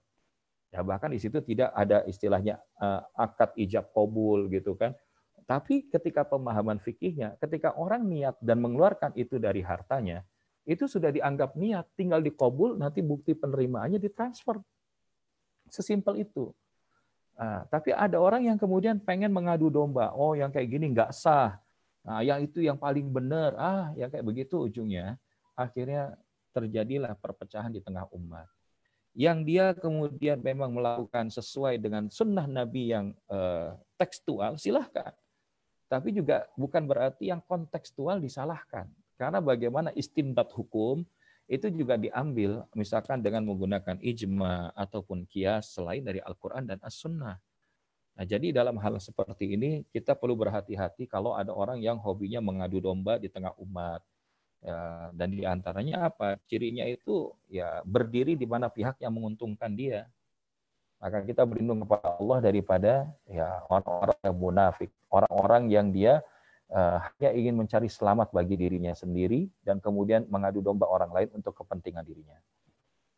Ya bahkan di situ tidak ada istilahnya uh, akad ijab kobul gitu kan tapi ketika pemahaman fikihnya, ketika orang niat dan mengeluarkan itu dari hartanya, itu sudah dianggap niat, tinggal dikobul, nanti bukti penerimaannya ditransfer. Sesimpel itu. Nah, tapi ada orang yang kemudian pengen mengadu domba. Oh, yang kayak gini nggak sah. Nah, yang itu yang paling benar. Ah, yang kayak begitu ujungnya. Akhirnya terjadilah perpecahan di tengah umat. Yang dia kemudian memang melakukan sesuai dengan sunnah Nabi yang eh, tekstual, silahkan tapi juga bukan berarti yang kontekstual disalahkan. Karena bagaimana istimbat hukum itu juga diambil misalkan dengan menggunakan ijma ataupun kias selain dari Al-Qur'an dan As-Sunnah. Nah, jadi dalam hal seperti ini kita perlu berhati-hati kalau ada orang yang hobinya mengadu domba di tengah umat. Ya, dan diantaranya apa? Cirinya itu ya berdiri di mana pihak yang menguntungkan dia maka kita berlindung kepada Allah daripada ya orang-orang yang munafik, orang-orang yang dia uh, hanya ingin mencari selamat bagi dirinya sendiri dan kemudian mengadu domba orang lain untuk kepentingan dirinya.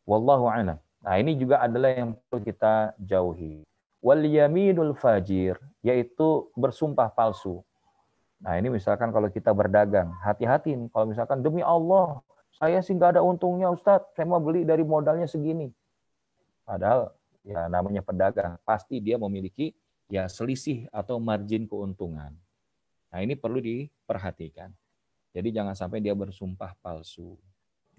Wallahu a'lam. Nah, ini juga adalah yang perlu kita jauhi. Wal yaminul fajir yaitu bersumpah palsu. Nah, ini misalkan kalau kita berdagang, hati-hati nih kalau misalkan demi Allah, saya sih nggak ada untungnya Ustadz, saya mau beli dari modalnya segini. Padahal ya namanya pedagang pasti dia memiliki ya selisih atau margin keuntungan. Nah, ini perlu diperhatikan. Jadi jangan sampai dia bersumpah palsu.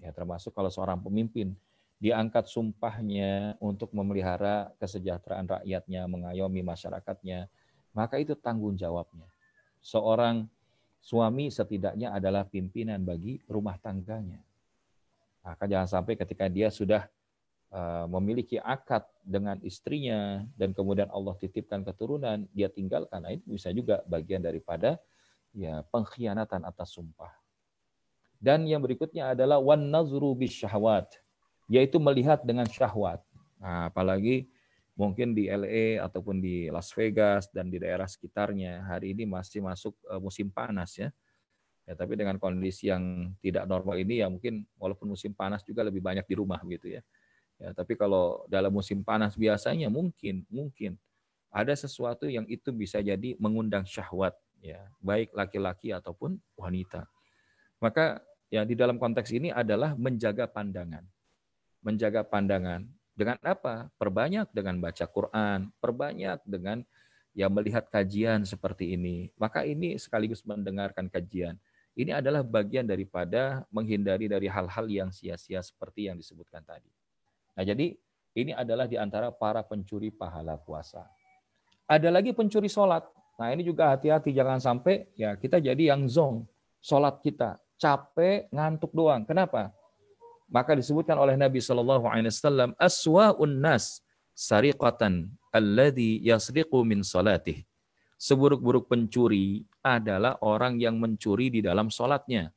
Ya termasuk kalau seorang pemimpin diangkat sumpahnya untuk memelihara kesejahteraan rakyatnya, mengayomi masyarakatnya, maka itu tanggung jawabnya. Seorang suami setidaknya adalah pimpinan bagi rumah tangganya. Maka jangan sampai ketika dia sudah Eh, memiliki akad dengan istrinya dan kemudian Allah titipkan keturunan, dia tinggalkan. Nah, itu bisa juga bagian daripada ya pengkhianatan atas sumpah. Dan yang berikutnya adalah wan nazru syahwat yaitu melihat dengan syahwat. Nah, apalagi mungkin di LA ataupun di Las Vegas dan di daerah sekitarnya hari ini masih masuk eh, musim panas ya. Ya, tapi dengan kondisi yang tidak normal ini ya mungkin walaupun musim panas juga lebih banyak di rumah gitu ya Ya, tapi kalau dalam musim panas biasanya mungkin mungkin ada sesuatu yang itu bisa jadi mengundang syahwat ya, baik laki-laki ataupun wanita. Maka ya di dalam konteks ini adalah menjaga pandangan. Menjaga pandangan dengan apa? Perbanyak dengan baca Quran, perbanyak dengan ya melihat kajian seperti ini. Maka ini sekaligus mendengarkan kajian. Ini adalah bagian daripada menghindari dari hal-hal yang sia-sia seperti yang disebutkan tadi. Nah, jadi ini adalah di antara para pencuri pahala puasa. Ada lagi pencuri sholat. Nah, ini juga hati-hati jangan sampai ya kita jadi yang zong sholat kita capek ngantuk doang. Kenapa? Maka disebutkan oleh Nabi Shallallahu Alaihi Wasallam aswa unnas sariqatan alladhi yasriqu min salatih. Seburuk-buruk pencuri adalah orang yang mencuri di dalam sholatnya.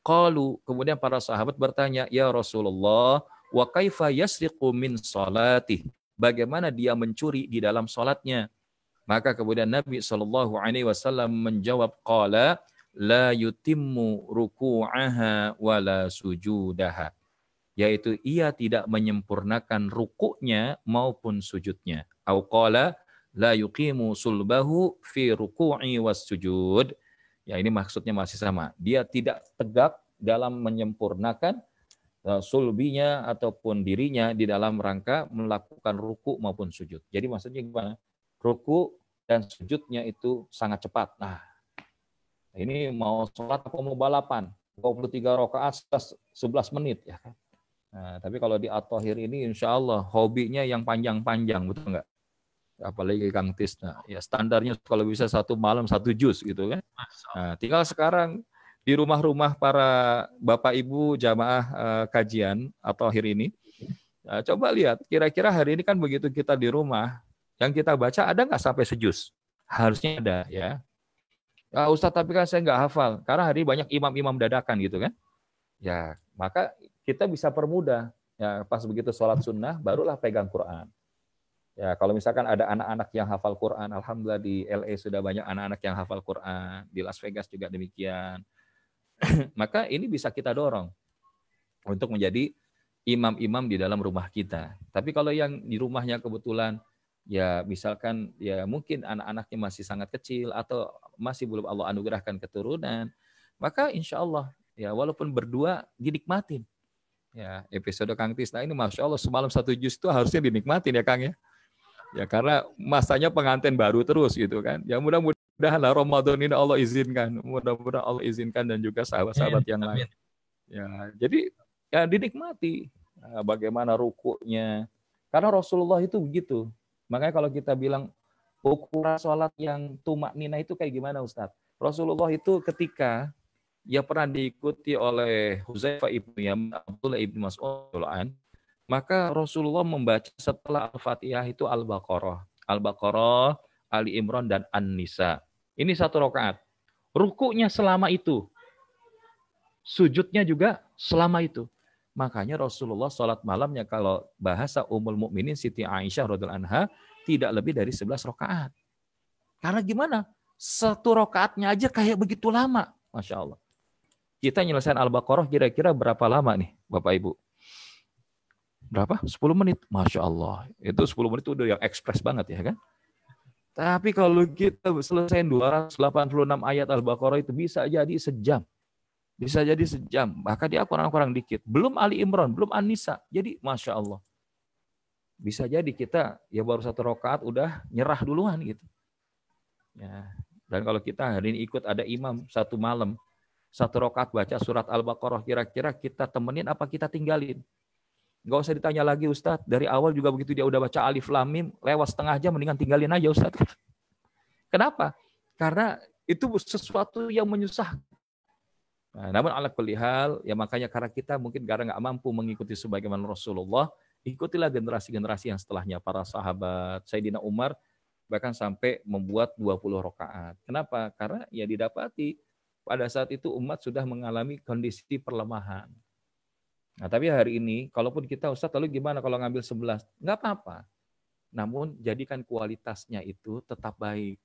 Kalu kemudian para sahabat bertanya, ya Rasulullah, Wa kaifa yasriqu min salatih. Bagaimana dia mencuri di dalam salatnya? Maka kemudian Nabi sallallahu alaihi wasallam menjawab qala la yutimmu ruku'aha wala sujudaha yaitu ia tidak menyempurnakan rukuknya maupun sujudnya. Au qala la yuqimu sulbahu fi ruku'i was sujud. Ya ini maksudnya masih sama. Dia tidak tegak dalam menyempurnakan sulbinya ataupun dirinya di dalam rangka melakukan ruku maupun sujud. Jadi maksudnya gimana? Ruku dan sujudnya itu sangat cepat. Nah, ini mau sholat atau mau balapan, 23 rakaat 11 menit ya kan. Nah, tapi kalau di atohir ini insya Allah hobinya yang panjang-panjang, betul nggak? Apalagi Kang Tisna. Ya standarnya kalau bisa satu malam satu jus gitu kan. Nah, tinggal sekarang di rumah-rumah para Bapak Ibu jamaah eh, kajian atau akhir ini. Eh, coba lihat, kira-kira hari ini kan begitu kita di rumah, yang kita baca ada nggak sampai sejus? Harusnya ada ya. Ya Ustaz, tapi kan saya nggak hafal. Karena hari banyak imam-imam dadakan gitu kan. Ya, maka kita bisa permudah. Ya, pas begitu sholat sunnah, barulah pegang Quran. Ya, kalau misalkan ada anak-anak yang hafal Quran, alhamdulillah di LA sudah banyak anak-anak yang hafal Quran, di Las Vegas juga demikian. <clears throat> maka ini bisa kita dorong untuk menjadi imam-imam di dalam rumah kita. Tapi kalau yang di rumahnya kebetulan ya misalkan ya mungkin anak-anaknya masih sangat kecil atau masih belum Allah anugerahkan keturunan, maka insya Allah ya walaupun berdua dinikmatin. Ya episode Kang Tisna ini masya Allah semalam satu juz itu harusnya dinikmatin ya Kang ya. Ya karena masanya pengantin baru terus gitu kan. Ya mudah-mudahan mudah-mudahan Ramadan ini Allah izinkan. Mudah-mudahan Allah izinkan dan juga sahabat-sahabat yang lain. Ya, jadi ya dinikmati nah, bagaimana rukunya. Karena Rasulullah itu begitu. Makanya kalau kita bilang ukuran sholat yang tumak nina itu kayak gimana Ustadz? Rasulullah itu ketika ya pernah diikuti oleh Huzaifa ibnu Yaman, Abdullah ibnu Mas'ud, maka Rasulullah membaca setelah Al-Fatihah itu Al-Baqarah. Al-Baqarah, Ali Imran, dan An-Nisa ini satu rakaat. rukunya selama itu. Sujudnya juga selama itu. Makanya Rasulullah sholat malamnya kalau bahasa umul mukminin Siti Aisyah radhiallahu anha tidak lebih dari 11 rakaat. Karena gimana? Satu rakaatnya aja kayak begitu lama. Masya Allah. Kita nyelesain Al-Baqarah kira-kira berapa lama nih Bapak Ibu? Berapa? 10 menit. Masya Allah. Itu 10 menit itu udah yang ekspres banget ya kan? Tapi kalau kita selesai 286 ayat Al-Baqarah itu bisa jadi sejam. Bisa jadi sejam. Bahkan dia kurang-kurang dikit. Belum Ali Imran, belum an Jadi Masya Allah. Bisa jadi kita ya baru satu rokaat udah nyerah duluan gitu. Ya. Dan kalau kita hari ini ikut ada imam satu malam, satu rokaat baca surat Al-Baqarah kira-kira kita temenin apa kita tinggalin? Nggak usah ditanya lagi Ustadz, dari awal juga begitu dia udah baca alif lamim lewat setengah jam mendingan tinggalin aja Ustadz. <laughs> Kenapa? Karena itu sesuatu yang menyusah Nah, namun alat kulihal, ya makanya karena kita mungkin karena nggak mampu mengikuti sebagaimana Rasulullah, ikutilah generasi-generasi yang setelahnya, para sahabat, Sayyidina Umar, bahkan sampai membuat 20 rokaat Kenapa? Karena ya didapati pada saat itu umat sudah mengalami kondisi perlemahan. Nah, tapi hari ini, kalaupun kita usah, lalu gimana kalau ngambil sebelas Nggak apa-apa. Namun, jadikan kualitasnya itu tetap baik.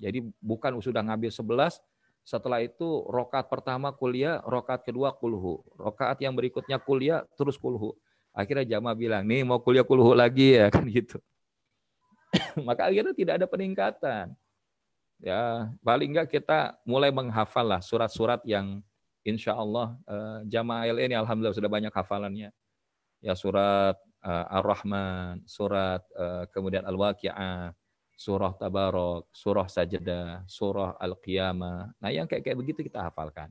Jadi bukan sudah ngambil sebelas setelah itu rokat pertama kuliah, rokat kedua kulhu. rokat yang berikutnya kuliah, terus kulhu. Akhirnya jamaah bilang, nih mau kuliah kulhu lagi <laughs> ya, kan gitu. <coughs> Maka akhirnya tidak ada peningkatan. Ya, paling enggak kita mulai menghafal lah surat-surat yang insya Allah uh, eh, jamaah LN alhamdulillah sudah banyak hafalannya. Ya surat uh, Ar-Rahman, surat uh, kemudian Al-Waqi'ah, surah Tabarok, surah Sajadah, surah Al-Qiyamah. Nah, yang kayak kayak begitu kita hafalkan.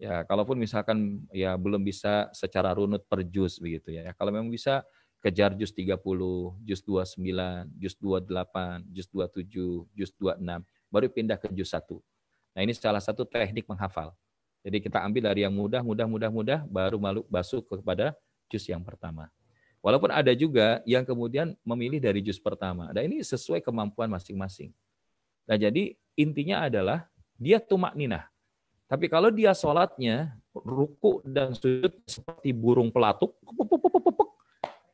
Ya, kalaupun misalkan ya belum bisa secara runut per juz begitu ya. Kalau memang bisa kejar juz 30, juz 29, juz 28, juz 27, juz 26, baru pindah ke juz 1. Nah, ini salah satu teknik menghafal jadi kita ambil dari yang mudah, mudah, mudah, mudah, baru malu basuh kepada jus yang pertama. Walaupun ada juga yang kemudian memilih dari jus pertama. Dan ini sesuai kemampuan masing-masing. Nah jadi intinya adalah dia tumak ninah. Tapi kalau dia sholatnya ruku dan sujud seperti burung pelatuk,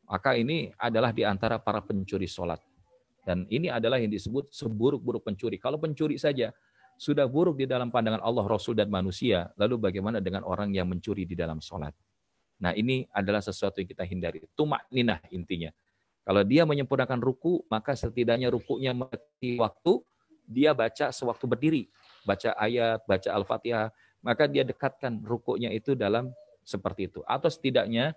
maka ini adalah di antara para pencuri sholat. Dan ini adalah yang disebut seburuk-buruk pencuri. Kalau pencuri saja sudah buruk di dalam pandangan Allah, Rasul, dan manusia, lalu bagaimana dengan orang yang mencuri di dalam sholat? Nah ini adalah sesuatu yang kita hindari. Tumak ninah intinya. Kalau dia menyempurnakan ruku, maka setidaknya rukunya mati waktu, dia baca sewaktu berdiri. Baca ayat, baca Al-Fatihah, maka dia dekatkan rukuknya itu dalam seperti itu. Atau setidaknya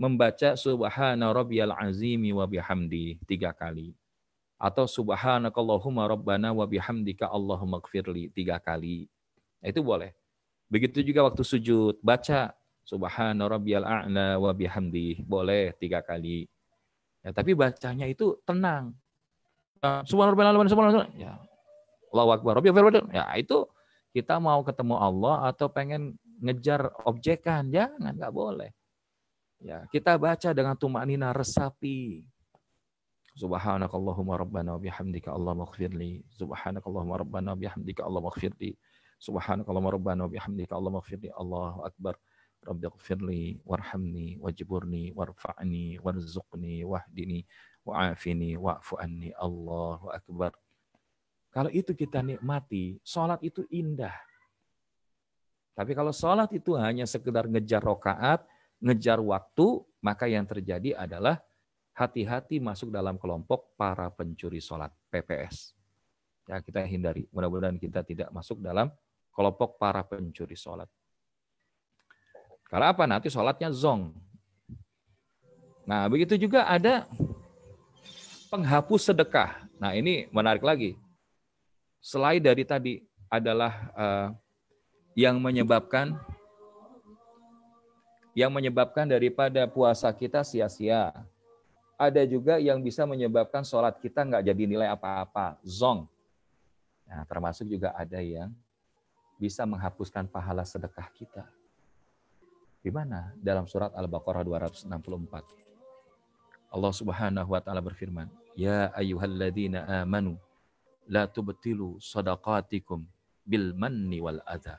membaca subhana rabbiyal azimi wa bihamdi tiga kali atau subhanakallahumma rabbana wa bihamdika allahumma gfirli tiga kali. Nah, itu boleh. Begitu juga waktu sujud, baca subhana rabbiyal a'la wa bihamdi boleh tiga kali. Ya, tapi bacanya itu tenang. Ya, subhanallah, subhanallah, ya. Allahu akbar, Ya, itu kita mau ketemu Allah atau pengen ngejar objekan jangan nggak boleh ya kita baca dengan tumanina resapi Subhanakallahumma rabbana wa bihamdika Allahumma ighfirli. Subhanakallahumma rabbana wa bihamdika Allahumma ighfirli. Subhanakallahumma rabbana wa bihamdika Allahumma ighfirli. Allahu akbar. Rabbi ighfirli warhamni wajburni warfa'ni warzuqni wahdini wa'afini wa'fu anni. Allahu akbar. Kalau itu kita nikmati, sholat itu indah. Tapi kalau sholat itu hanya sekedar ngejar rokaat, ngejar waktu, maka yang terjadi adalah hati-hati masuk dalam kelompok para pencuri sholat PPS. Ya kita hindari. Mudah-mudahan kita tidak masuk dalam kelompok para pencuri sholat. Kalau apa nanti sholatnya zong. Nah begitu juga ada penghapus sedekah. Nah ini menarik lagi. Selain dari tadi adalah uh, yang menyebabkan yang menyebabkan daripada puasa kita sia-sia ada juga yang bisa menyebabkan sholat kita nggak jadi nilai apa-apa, zong. Nah, termasuk juga ada yang bisa menghapuskan pahala sedekah kita. Di mana? Dalam surat Al-Baqarah 264. Allah Subhanahu wa taala berfirman, "Ya ayuhalladzina amanu la tubtilu sadaqatikum bil manni wal adha."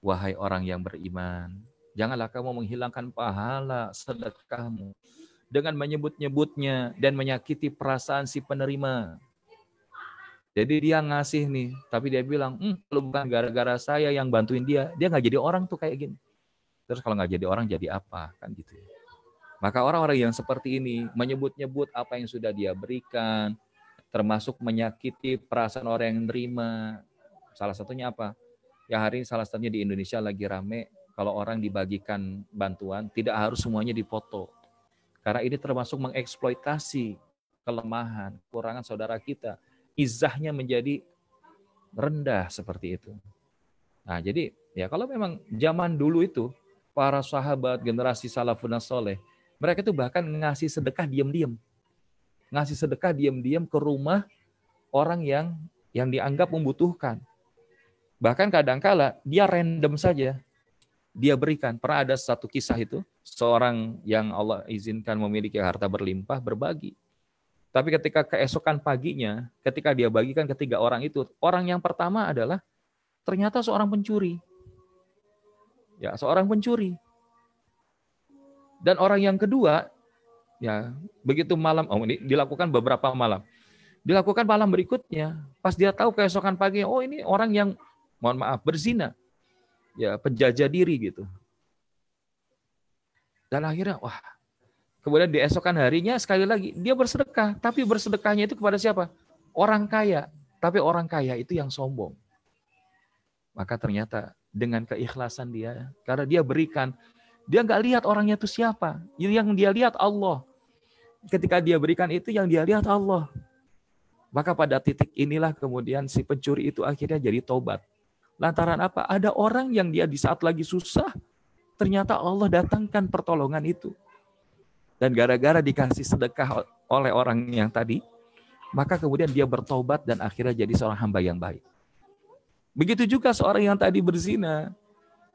Wahai orang yang beriman, janganlah kamu menghilangkan pahala sedekahmu dengan menyebut-nyebutnya dan menyakiti perasaan si penerima. Jadi dia ngasih nih, tapi dia bilang, hm, kalau bukan gara-gara saya yang bantuin dia, dia nggak jadi orang tuh kayak gini. Terus kalau nggak jadi orang jadi apa kan gitu. Maka orang-orang yang seperti ini menyebut-nyebut apa yang sudah dia berikan, termasuk menyakiti perasaan orang yang nerima. Salah satunya apa? Ya hari ini salah satunya di Indonesia lagi rame kalau orang dibagikan bantuan tidak harus semuanya dipoto karena ini termasuk mengeksploitasi kelemahan, kekurangan saudara kita. Izahnya menjadi rendah seperti itu. Nah, jadi ya kalau memang zaman dulu itu para sahabat generasi salafun soleh, mereka itu bahkan ngasih sedekah diam-diam. Ngasih sedekah diam-diam ke rumah orang yang yang dianggap membutuhkan. Bahkan kadangkala dia random saja dia berikan. Pernah ada satu kisah itu, seorang yang Allah izinkan memiliki harta berlimpah berbagi. Tapi ketika keesokan paginya, ketika dia bagikan ketiga orang itu, orang yang pertama adalah ternyata seorang pencuri. Ya, seorang pencuri. Dan orang yang kedua, ya begitu malam, oh ini dilakukan beberapa malam. Dilakukan malam berikutnya, pas dia tahu keesokan paginya, oh ini orang yang mohon maaf berzina, ya penjajah diri gitu. Dan akhirnya, wah. Kemudian di esokan harinya sekali lagi, dia bersedekah. Tapi bersedekahnya itu kepada siapa? Orang kaya. Tapi orang kaya itu yang sombong. Maka ternyata dengan keikhlasan dia, karena dia berikan, dia nggak lihat orangnya itu siapa. Yang dia lihat Allah. Ketika dia berikan itu, yang dia lihat Allah. Maka pada titik inilah kemudian si pencuri itu akhirnya jadi tobat. Lantaran apa? Ada orang yang dia di saat lagi susah, ternyata Allah datangkan pertolongan itu. Dan gara-gara dikasih sedekah oleh orang yang tadi, maka kemudian dia bertobat dan akhirnya jadi seorang hamba yang baik. Begitu juga seorang yang tadi berzina,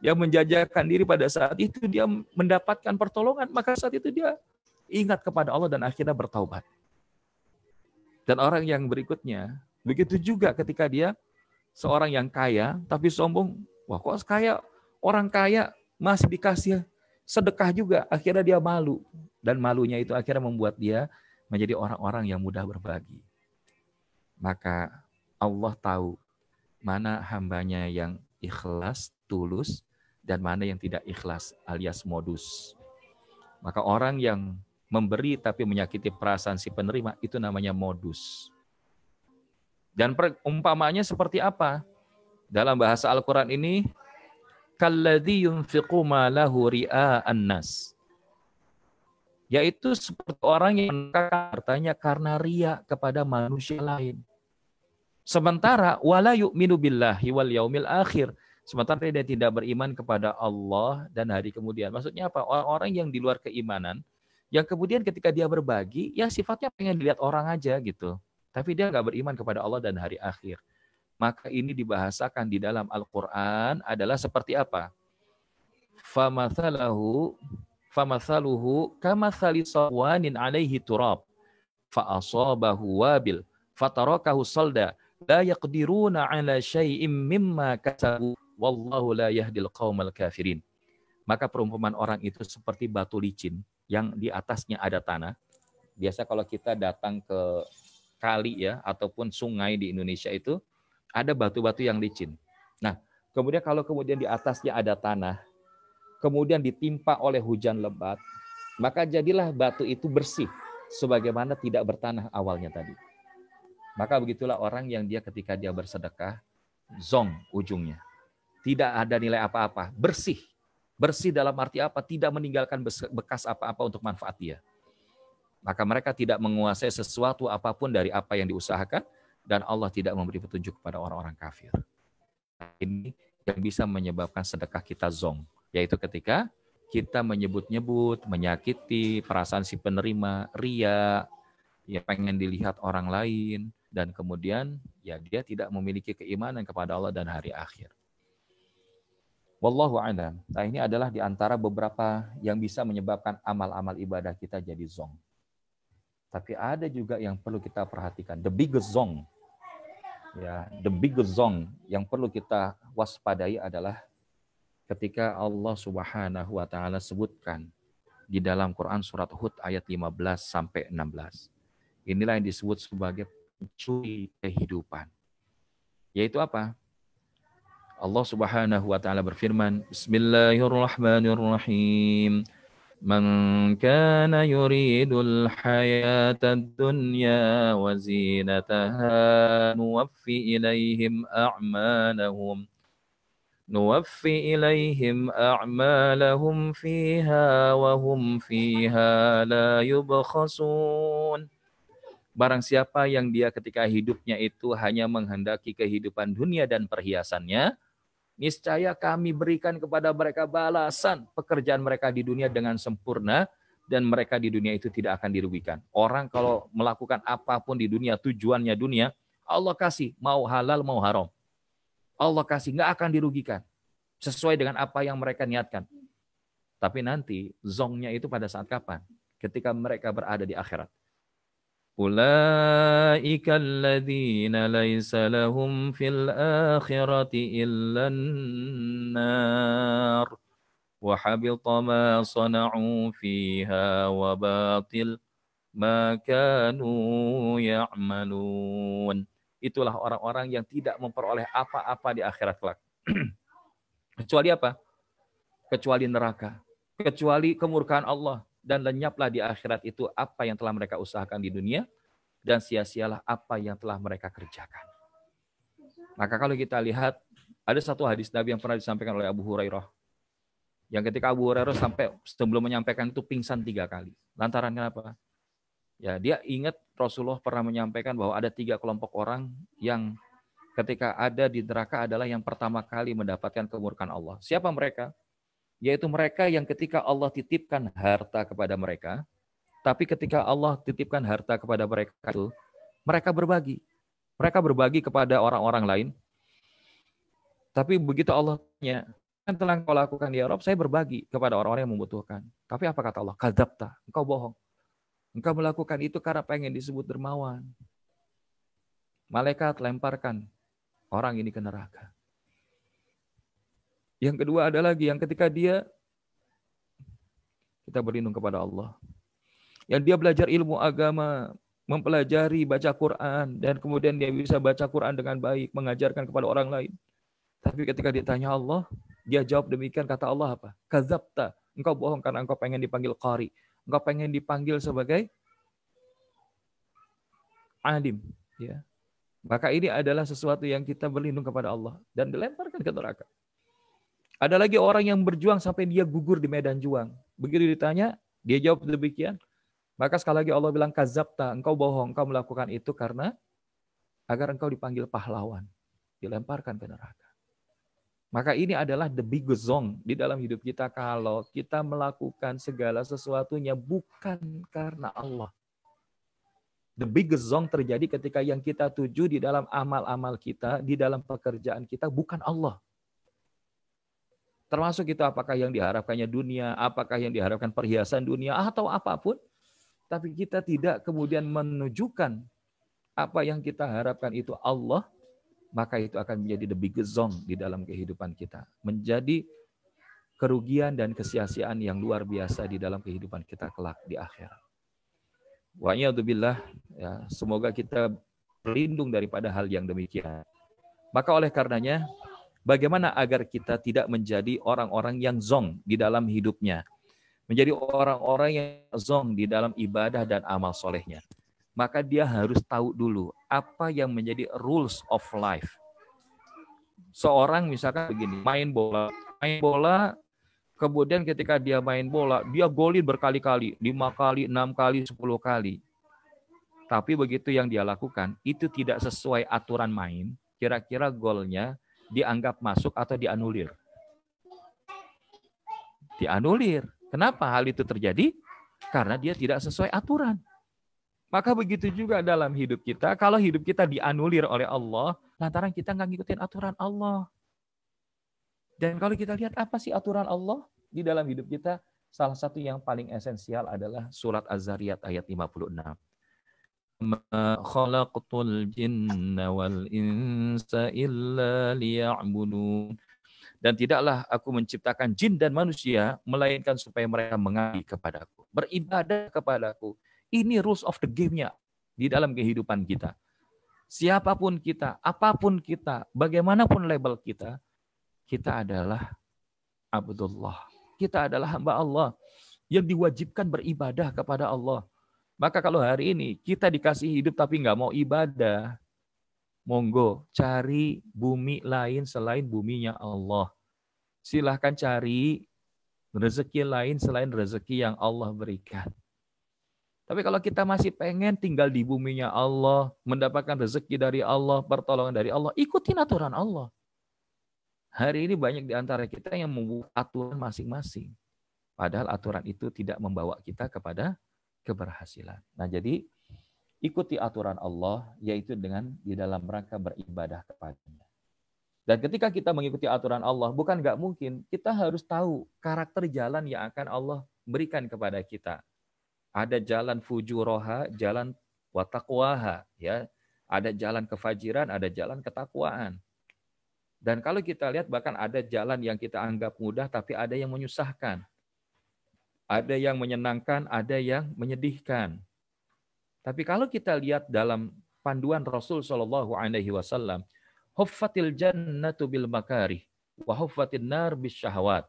yang menjajakan diri pada saat itu dia mendapatkan pertolongan, maka saat itu dia ingat kepada Allah dan akhirnya bertobat. Dan orang yang berikutnya, begitu juga ketika dia seorang yang kaya tapi sombong, wah kok kaya orang kaya masih dikasih sedekah juga. Akhirnya dia malu. Dan malunya itu akhirnya membuat dia menjadi orang-orang yang mudah berbagi. Maka Allah tahu mana hambanya yang ikhlas, tulus, dan mana yang tidak ikhlas alias modus. Maka orang yang memberi tapi menyakiti perasaan si penerima itu namanya modus. Dan umpamanya seperti apa? Dalam bahasa Al-Quran ini yunfiqu ma lahu ria'an nas yaitu seperti orang yang bertanya karena ria kepada manusia lain. Sementara wala yu'minu billahi wal yaumil akhir. Sementara dia tidak beriman kepada Allah dan hari kemudian. Maksudnya apa? Orang-orang yang di luar keimanan, yang kemudian ketika dia berbagi, ya sifatnya pengen dilihat orang aja gitu. Tapi dia nggak beriman kepada Allah dan hari akhir maka ini dibahasakan di dalam Al-Quran adalah seperti apa? Famathalahu famathaluhu kamathali sawanin alaihi turab fa'asabahu wabil fatarakahu salda la yaqdiruna ala syai'im mimma kasabu wallahu la yahdil qaumal kafirin. Maka perumpamaan orang itu seperti batu licin yang di atasnya ada tanah. Biasa kalau kita datang ke kali ya ataupun sungai di Indonesia itu ada batu-batu yang licin. Nah, kemudian kalau kemudian di atasnya ada tanah, kemudian ditimpa oleh hujan lebat, maka jadilah batu itu bersih sebagaimana tidak bertanah awalnya tadi. Maka begitulah orang yang dia ketika dia bersedekah, zong ujungnya. Tidak ada nilai apa-apa, bersih. Bersih dalam arti apa? Tidak meninggalkan bekas apa-apa untuk manfaat dia. Maka mereka tidak menguasai sesuatu apapun dari apa yang diusahakan, dan Allah tidak memberi petunjuk kepada orang-orang kafir. Ini yang bisa menyebabkan sedekah kita zong, yaitu ketika kita menyebut-nyebut, menyakiti perasaan si penerima, ria, ya pengen dilihat orang lain, dan kemudian ya dia tidak memiliki keimanan kepada Allah dan hari akhir. Wallahu a'lam. Nah, ini adalah di antara beberapa yang bisa menyebabkan amal-amal ibadah kita jadi zong. Tapi ada juga yang perlu kita perhatikan. The biggest zong ya the big zone yang perlu kita waspadai adalah ketika Allah Subhanahu wa taala sebutkan di dalam Quran surat Hud ayat 15 sampai 16. Inilah yang disebut sebagai pencuri kehidupan. Yaitu apa? Allah Subhanahu wa taala berfirman, Bismillahirrahmanirrahim. من كان يريد الحياة الدنيا وزينتها نوفي إليهم أعمالهم نوفي إليهم أعمالهم فيها وهم فيها لا يبخسون Barang siapa yang dia ketika hidupnya itu hanya menghendaki kehidupan dunia dan perhiasannya, niscaya kami berikan kepada mereka balasan pekerjaan mereka di dunia dengan sempurna dan mereka di dunia itu tidak akan dirugikan. Orang kalau melakukan apapun di dunia tujuannya dunia, Allah kasih mau halal mau haram. Allah kasih nggak akan dirugikan sesuai dengan apa yang mereka niatkan. Tapi nanti zongnya itu pada saat kapan? Ketika mereka berada di akhirat. أولئك الذين ليس لهم في الآخرة إلا النار وحبط ما صنعوا فيها وباطل ما كانوا يعملون itulah orang-orang yang tidak memperoleh apa-apa di akhirat kelak <clears throat> kecuali apa kecuali neraka kecuali kemurkaan Allah dan lenyaplah di akhirat itu apa yang telah mereka usahakan di dunia dan sia-sialah apa yang telah mereka kerjakan. Maka kalau kita lihat ada satu hadis Nabi yang pernah disampaikan oleh Abu Hurairah. Yang ketika Abu Hurairah sampai sebelum menyampaikan itu pingsan tiga kali. Lantaran kenapa? Ya, dia ingat Rasulullah pernah menyampaikan bahwa ada tiga kelompok orang yang ketika ada di neraka adalah yang pertama kali mendapatkan kemurkan Allah. Siapa mereka? yaitu mereka yang ketika Allah titipkan harta kepada mereka, tapi ketika Allah titipkan harta kepada mereka itu, mereka berbagi. Mereka berbagi kepada orang-orang lain. Tapi begitu Allahnya yang telah kau lakukan di ya Arab, saya berbagi kepada orang-orang yang membutuhkan. Tapi apa kata Allah? Kadabta, engkau bohong. Engkau melakukan itu karena pengen disebut dermawan. Malaikat lemparkan orang ini ke neraka. Yang kedua ada lagi yang ketika dia kita berlindung kepada Allah. Yang dia belajar ilmu agama, mempelajari baca Quran dan kemudian dia bisa baca Quran dengan baik, mengajarkan kepada orang lain. Tapi ketika ditanya Allah, dia jawab demikian kata Allah apa? Kazabta. Engkau bohong karena engkau pengen dipanggil qari. Engkau pengen dipanggil sebagai alim, ya. Maka ini adalah sesuatu yang kita berlindung kepada Allah dan dilemparkan ke neraka. Ada lagi orang yang berjuang sampai dia gugur di medan juang. Begitu ditanya, dia jawab demikian. Maka sekali lagi Allah bilang, Kazabta, engkau bohong, engkau melakukan itu karena agar engkau dipanggil pahlawan. Dilemparkan ke neraka. Maka ini adalah the big zong di dalam hidup kita kalau kita melakukan segala sesuatunya bukan karena Allah. The big zong terjadi ketika yang kita tuju di dalam amal-amal kita, di dalam pekerjaan kita bukan Allah. Termasuk itu apakah yang diharapkannya dunia, apakah yang diharapkan perhiasan dunia atau apapun. Tapi kita tidak kemudian menunjukkan apa yang kita harapkan itu Allah, maka itu akan menjadi the biggest di dalam kehidupan kita. Menjadi kerugian dan kesia-siaan yang luar biasa di dalam kehidupan kita kelak di akhirat. Wa billah, ya, semoga kita berlindung daripada hal yang demikian. Maka oleh karenanya Bagaimana agar kita tidak menjadi orang-orang yang zong di dalam hidupnya. Menjadi orang-orang yang zong di dalam ibadah dan amal solehnya. Maka dia harus tahu dulu apa yang menjadi rules of life. Seorang misalkan begini, main bola. Main bola Kemudian ketika dia main bola, dia golin berkali-kali, lima kali, enam kali, sepuluh kali. Tapi begitu yang dia lakukan, itu tidak sesuai aturan main. Kira-kira golnya dianggap masuk atau dianulir? Dianulir. Kenapa hal itu terjadi? Karena dia tidak sesuai aturan. Maka begitu juga dalam hidup kita, kalau hidup kita dianulir oleh Allah, lantaran kita nggak ngikutin aturan Allah. Dan kalau kita lihat apa sih aturan Allah di dalam hidup kita, salah satu yang paling esensial adalah surat Az-Zariyat ayat 56. خلقت الجن والإنس إلا ليعبدون dan tidaklah aku menciptakan jin dan manusia melainkan supaya mereka mengabdi kepadaku, beribadah kepadaku. Ini rules of the game-nya di dalam kehidupan kita. Siapapun kita, apapun kita, bagaimanapun label kita, kita adalah Abdullah. Kita adalah hamba Allah yang diwajibkan beribadah kepada Allah maka kalau hari ini kita dikasih hidup tapi nggak mau ibadah, monggo cari bumi lain selain buminya Allah. Silahkan cari rezeki lain selain rezeki yang Allah berikan. Tapi kalau kita masih pengen tinggal di buminya Allah, mendapatkan rezeki dari Allah, pertolongan dari Allah, ikutin aturan Allah. Hari ini banyak di antara kita yang membuat aturan masing-masing. Padahal aturan itu tidak membawa kita kepada keberhasilan. Nah, jadi ikuti aturan Allah yaitu dengan di dalam rangka beribadah kepadanya. Dan ketika kita mengikuti aturan Allah, bukan nggak mungkin, kita harus tahu karakter jalan yang akan Allah berikan kepada kita. Ada jalan fujuroha, jalan watakwaha, ya. Ada jalan kefajiran, ada jalan ketakwaan. Dan kalau kita lihat bahkan ada jalan yang kita anggap mudah tapi ada yang menyusahkan ada yang menyenangkan, ada yang menyedihkan. Tapi kalau kita lihat dalam panduan Rasul Shallallahu Alaihi Wasallam, "Hafatil jannatu bil makarih, Wahafatil nar bis syahwat.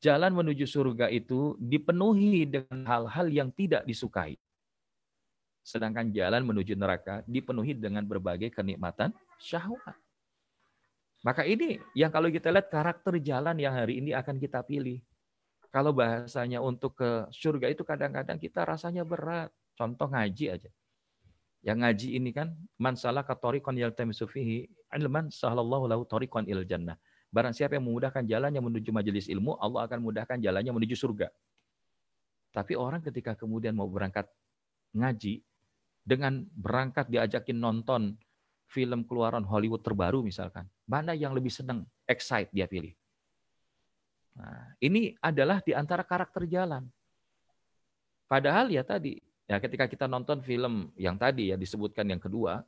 Jalan menuju surga itu dipenuhi dengan hal-hal yang tidak disukai. Sedangkan jalan menuju neraka dipenuhi dengan berbagai kenikmatan syahwat. Maka ini yang kalau kita lihat karakter jalan yang hari ini akan kita pilih kalau bahasanya untuk ke surga itu kadang-kadang kita rasanya berat. Contoh ngaji aja. Yang ngaji ini kan man salaka tariqan yaltamisu fihi ilman sahallahu lahu tariqan il jannah. Barang siapa yang memudahkan jalannya menuju majelis ilmu, Allah akan mudahkan jalannya menuju surga. Tapi orang ketika kemudian mau berangkat ngaji dengan berangkat diajakin nonton film keluaran Hollywood terbaru misalkan, mana yang lebih senang, excite dia pilih. Nah, ini adalah di antara karakter jalan. Padahal ya tadi, ya ketika kita nonton film yang tadi ya disebutkan yang kedua,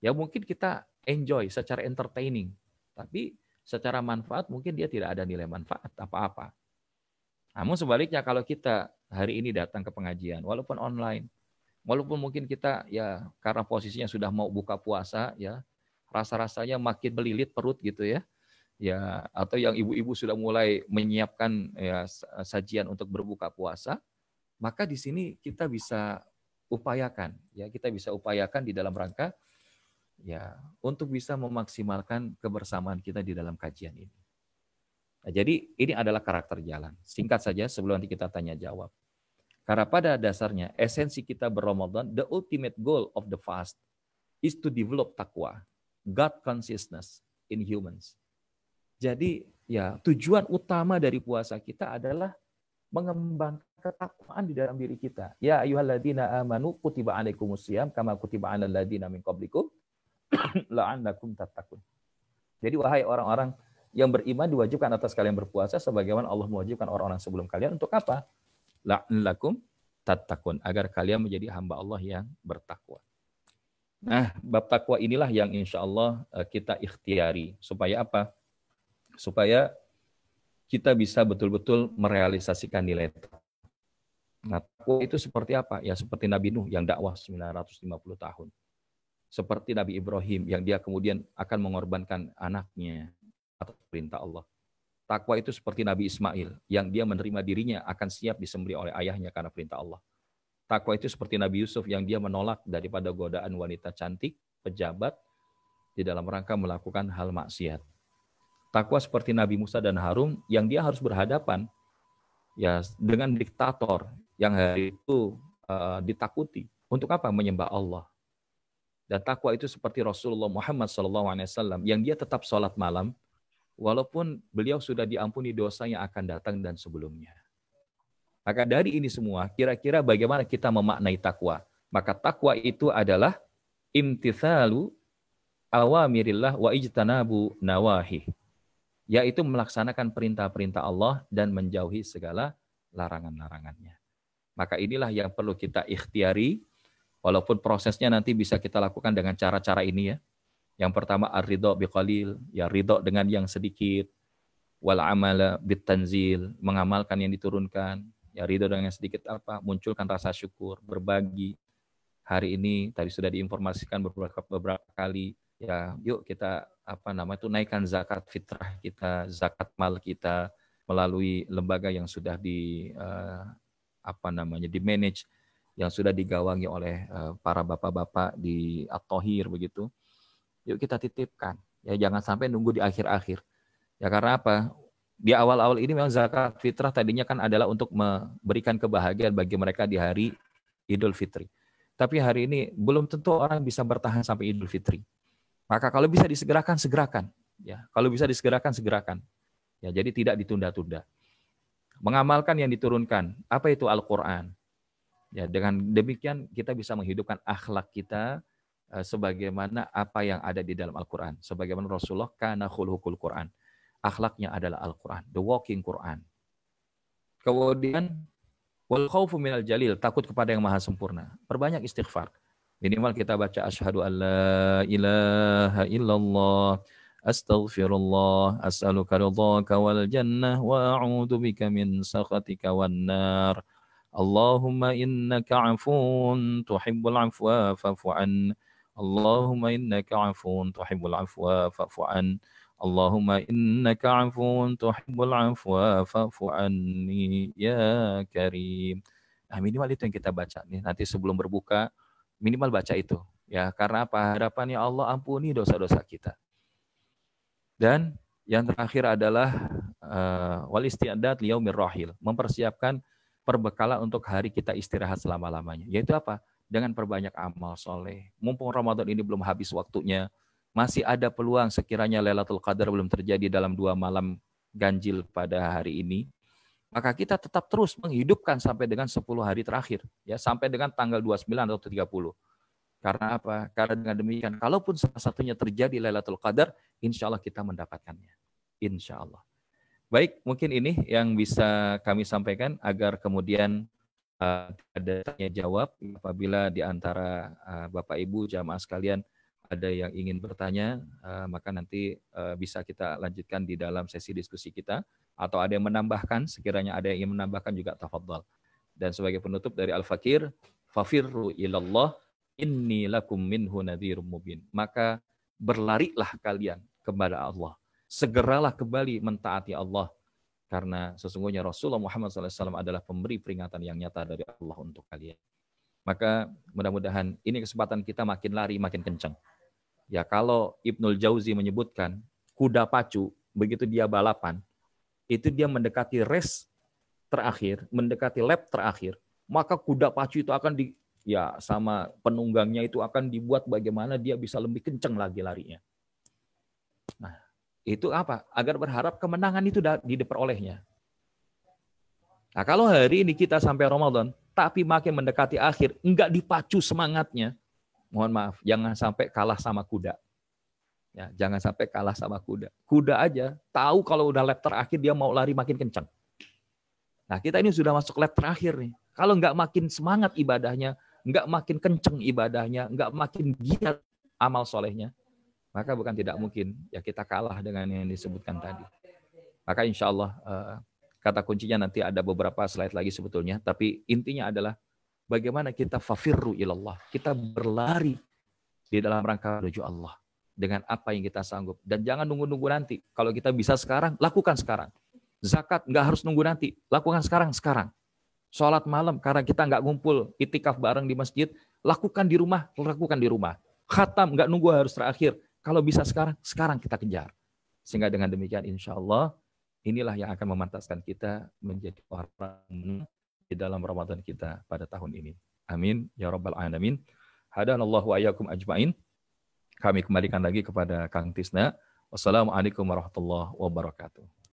ya mungkin kita enjoy secara entertaining, tapi secara manfaat mungkin dia tidak ada nilai manfaat apa-apa. Namun sebaliknya kalau kita hari ini datang ke pengajian, walaupun online, walaupun mungkin kita ya karena posisinya sudah mau buka puasa ya, rasa-rasanya makin melilit perut gitu ya ya atau yang ibu-ibu sudah mulai menyiapkan ya sajian untuk berbuka puasa, maka di sini kita bisa upayakan ya kita bisa upayakan di dalam rangka ya untuk bisa memaksimalkan kebersamaan kita di dalam kajian ini. Nah, jadi ini adalah karakter jalan. Singkat saja sebelum nanti kita tanya jawab. Karena pada dasarnya esensi kita berramadan, the ultimate goal of the fast is to develop takwa, God consciousness in humans. Jadi ya tujuan utama dari puasa kita adalah mengembangkan ketakwaan di dalam diri kita. Ya ayyuhalladzina amanu kutiba alaikumusiyam kama kutiba alal ladzina min qablikum <clears throat> la'allakum tattaqun. Jadi wahai orang-orang yang beriman diwajibkan atas kalian berpuasa sebagaimana Allah mewajibkan orang-orang sebelum kalian untuk apa? La'allakum tattaqun agar kalian menjadi hamba Allah yang bertakwa. Nah, bab takwa inilah yang insya Allah eh, kita ikhtiari supaya apa? supaya kita bisa betul-betul merealisasikan nilai takwa nah, itu seperti apa? Ya seperti Nabi Nuh yang dakwah 950 tahun. Seperti Nabi Ibrahim yang dia kemudian akan mengorbankan anaknya atas perintah Allah. Takwa itu seperti Nabi Ismail yang dia menerima dirinya akan siap disembeli oleh ayahnya karena perintah Allah. Takwa itu seperti Nabi Yusuf yang dia menolak daripada godaan wanita cantik, pejabat di dalam rangka melakukan hal maksiat takwa seperti Nabi Musa dan Harun yang dia harus berhadapan ya dengan diktator yang hari itu uh, ditakuti untuk apa menyembah Allah dan takwa itu seperti Rasulullah Muhammad SAW yang dia tetap sholat malam walaupun beliau sudah diampuni dosa yang akan datang dan sebelumnya maka dari ini semua kira-kira bagaimana kita memaknai takwa maka takwa itu adalah imtithalu awamirillah wa ijtanabu nawahi yaitu melaksanakan perintah-perintah Allah dan menjauhi segala larangan-larangannya. Maka inilah yang perlu kita ikhtiari, walaupun prosesnya nanti bisa kita lakukan dengan cara-cara ini ya. Yang pertama ar-ridho biqalil, ya ridho dengan yang sedikit, wal amala bitanzil, mengamalkan yang diturunkan, ya ridho dengan yang sedikit apa, munculkan rasa syukur, berbagi. Hari ini tadi sudah diinformasikan beberapa, beberapa kali ya yuk kita apa nama itu naikkan zakat fitrah kita, zakat mal kita melalui lembaga yang sudah di uh, apa namanya di manage yang sudah digawangi oleh uh, para bapak-bapak di atohir begitu. Yuk kita titipkan. Ya jangan sampai nunggu di akhir-akhir. Ya karena apa? Di awal-awal ini memang zakat fitrah tadinya kan adalah untuk memberikan kebahagiaan bagi mereka di hari Idul Fitri. Tapi hari ini belum tentu orang bisa bertahan sampai Idul Fitri. Maka kalau bisa disegerakan segerakan, ya. Kalau bisa disegerakan segerakan. Ya, jadi tidak ditunda-tunda. Mengamalkan yang diturunkan. Apa itu Al-Qur'an? Ya, dengan demikian kita bisa menghidupkan akhlak kita eh, sebagaimana apa yang ada di dalam Al-Qur'an, sebagaimana Rasulullah kana khuluqul Qur'an. Akhlaknya adalah Al-Qur'an, the walking Qur'an. Kemudian wal khaufu minal jalil, takut kepada yang maha sempurna. Perbanyak istighfar. Minimal kita baca asyhadu alla ilaha illallah astaghfirullah as'aluka ridhaka wal jannah wa a'udzu bika min sakhatika wan nar. Allahumma innaka afuun tuhibbul afwa fa'fu an. Allahumma innaka afuun tuhibbul afwa fa'fu an. Allahumma innaka afuun tuhibbul afwa fa'fu anni ya karim. Nah, minimal itu yang kita baca nih. Nanti sebelum berbuka minimal baca itu ya karena apa harapannya Allah ampuni dosa-dosa kita dan yang terakhir adalah uh, wal istiadat liyaumir rahil mempersiapkan perbekalan untuk hari kita istirahat selama-lamanya yaitu apa dengan perbanyak amal soleh mumpung Ramadan ini belum habis waktunya masih ada peluang sekiranya Lailatul Qadar belum terjadi dalam dua malam ganjil pada hari ini maka kita tetap terus menghidupkan sampai dengan 10 hari terakhir ya sampai dengan tanggal 29 atau 30. Karena apa? Karena dengan demikian kalaupun salah satunya terjadi Lailatul Qadar, insya Allah kita mendapatkannya. Insya Allah. Baik, mungkin ini yang bisa kami sampaikan agar kemudian uh, ada tanya jawab apabila di antara uh, Bapak Ibu jamaah sekalian ada yang ingin bertanya, uh, maka nanti uh, bisa kita lanjutkan di dalam sesi diskusi kita. Atau ada yang menambahkan, sekiranya ada yang ingin menambahkan juga tafadhal. Dan sebagai penutup dari Al-Fakir, fafirru ilallah inni lakum minhu nadhirum mubin. Maka berlarilah kalian kepada Allah. Segeralah kembali mentaati Allah. Karena sesungguhnya Rasulullah Muhammad SAW adalah pemberi peringatan yang nyata dari Allah untuk kalian. Maka mudah-mudahan ini kesempatan kita makin lari, makin kencang. Ya kalau Ibnul Jauzi menyebutkan kuda pacu begitu dia balapan itu dia mendekati race terakhir, mendekati lap terakhir, maka kuda pacu itu akan di ya sama penunggangnya itu akan dibuat bagaimana dia bisa lebih kencang lagi larinya. Nah, itu apa? Agar berharap kemenangan itu diperolehnya. Nah, kalau hari ini kita sampai Ramadan, tapi makin mendekati akhir, enggak dipacu semangatnya, mohon maaf, jangan sampai kalah sama kuda. Ya, jangan sampai kalah sama kuda. Kuda aja tahu kalau udah lap terakhir dia mau lari makin kencang. Nah, kita ini sudah masuk lap terakhir nih. Kalau nggak makin semangat ibadahnya, nggak makin kenceng ibadahnya, nggak makin giat amal solehnya, maka bukan tidak mungkin ya kita kalah dengan yang disebutkan tadi. Maka insya Allah eh, kata kuncinya nanti ada beberapa slide lagi sebetulnya, tapi intinya adalah bagaimana kita fafirru ilallah. Kita berlari di dalam rangka menuju Allah dengan apa yang kita sanggup. Dan jangan nunggu-nunggu nanti. Kalau kita bisa sekarang, lakukan sekarang. Zakat nggak harus nunggu nanti, lakukan sekarang sekarang. Sholat malam karena kita nggak ngumpul itikaf bareng di masjid, lakukan di rumah, lakukan di rumah. Khatam nggak nunggu harus terakhir. Kalau bisa sekarang, sekarang kita kejar. Sehingga dengan demikian insya Allah inilah yang akan memantaskan kita menjadi orang di dalam Ramadan kita pada tahun ini. Amin ya rabbal alamin. Hadanallahu ayyakum ajmain. Kami kembalikan lagi kepada Kang Tisna. Wassalamualaikum warahmatullahi wabarakatuh.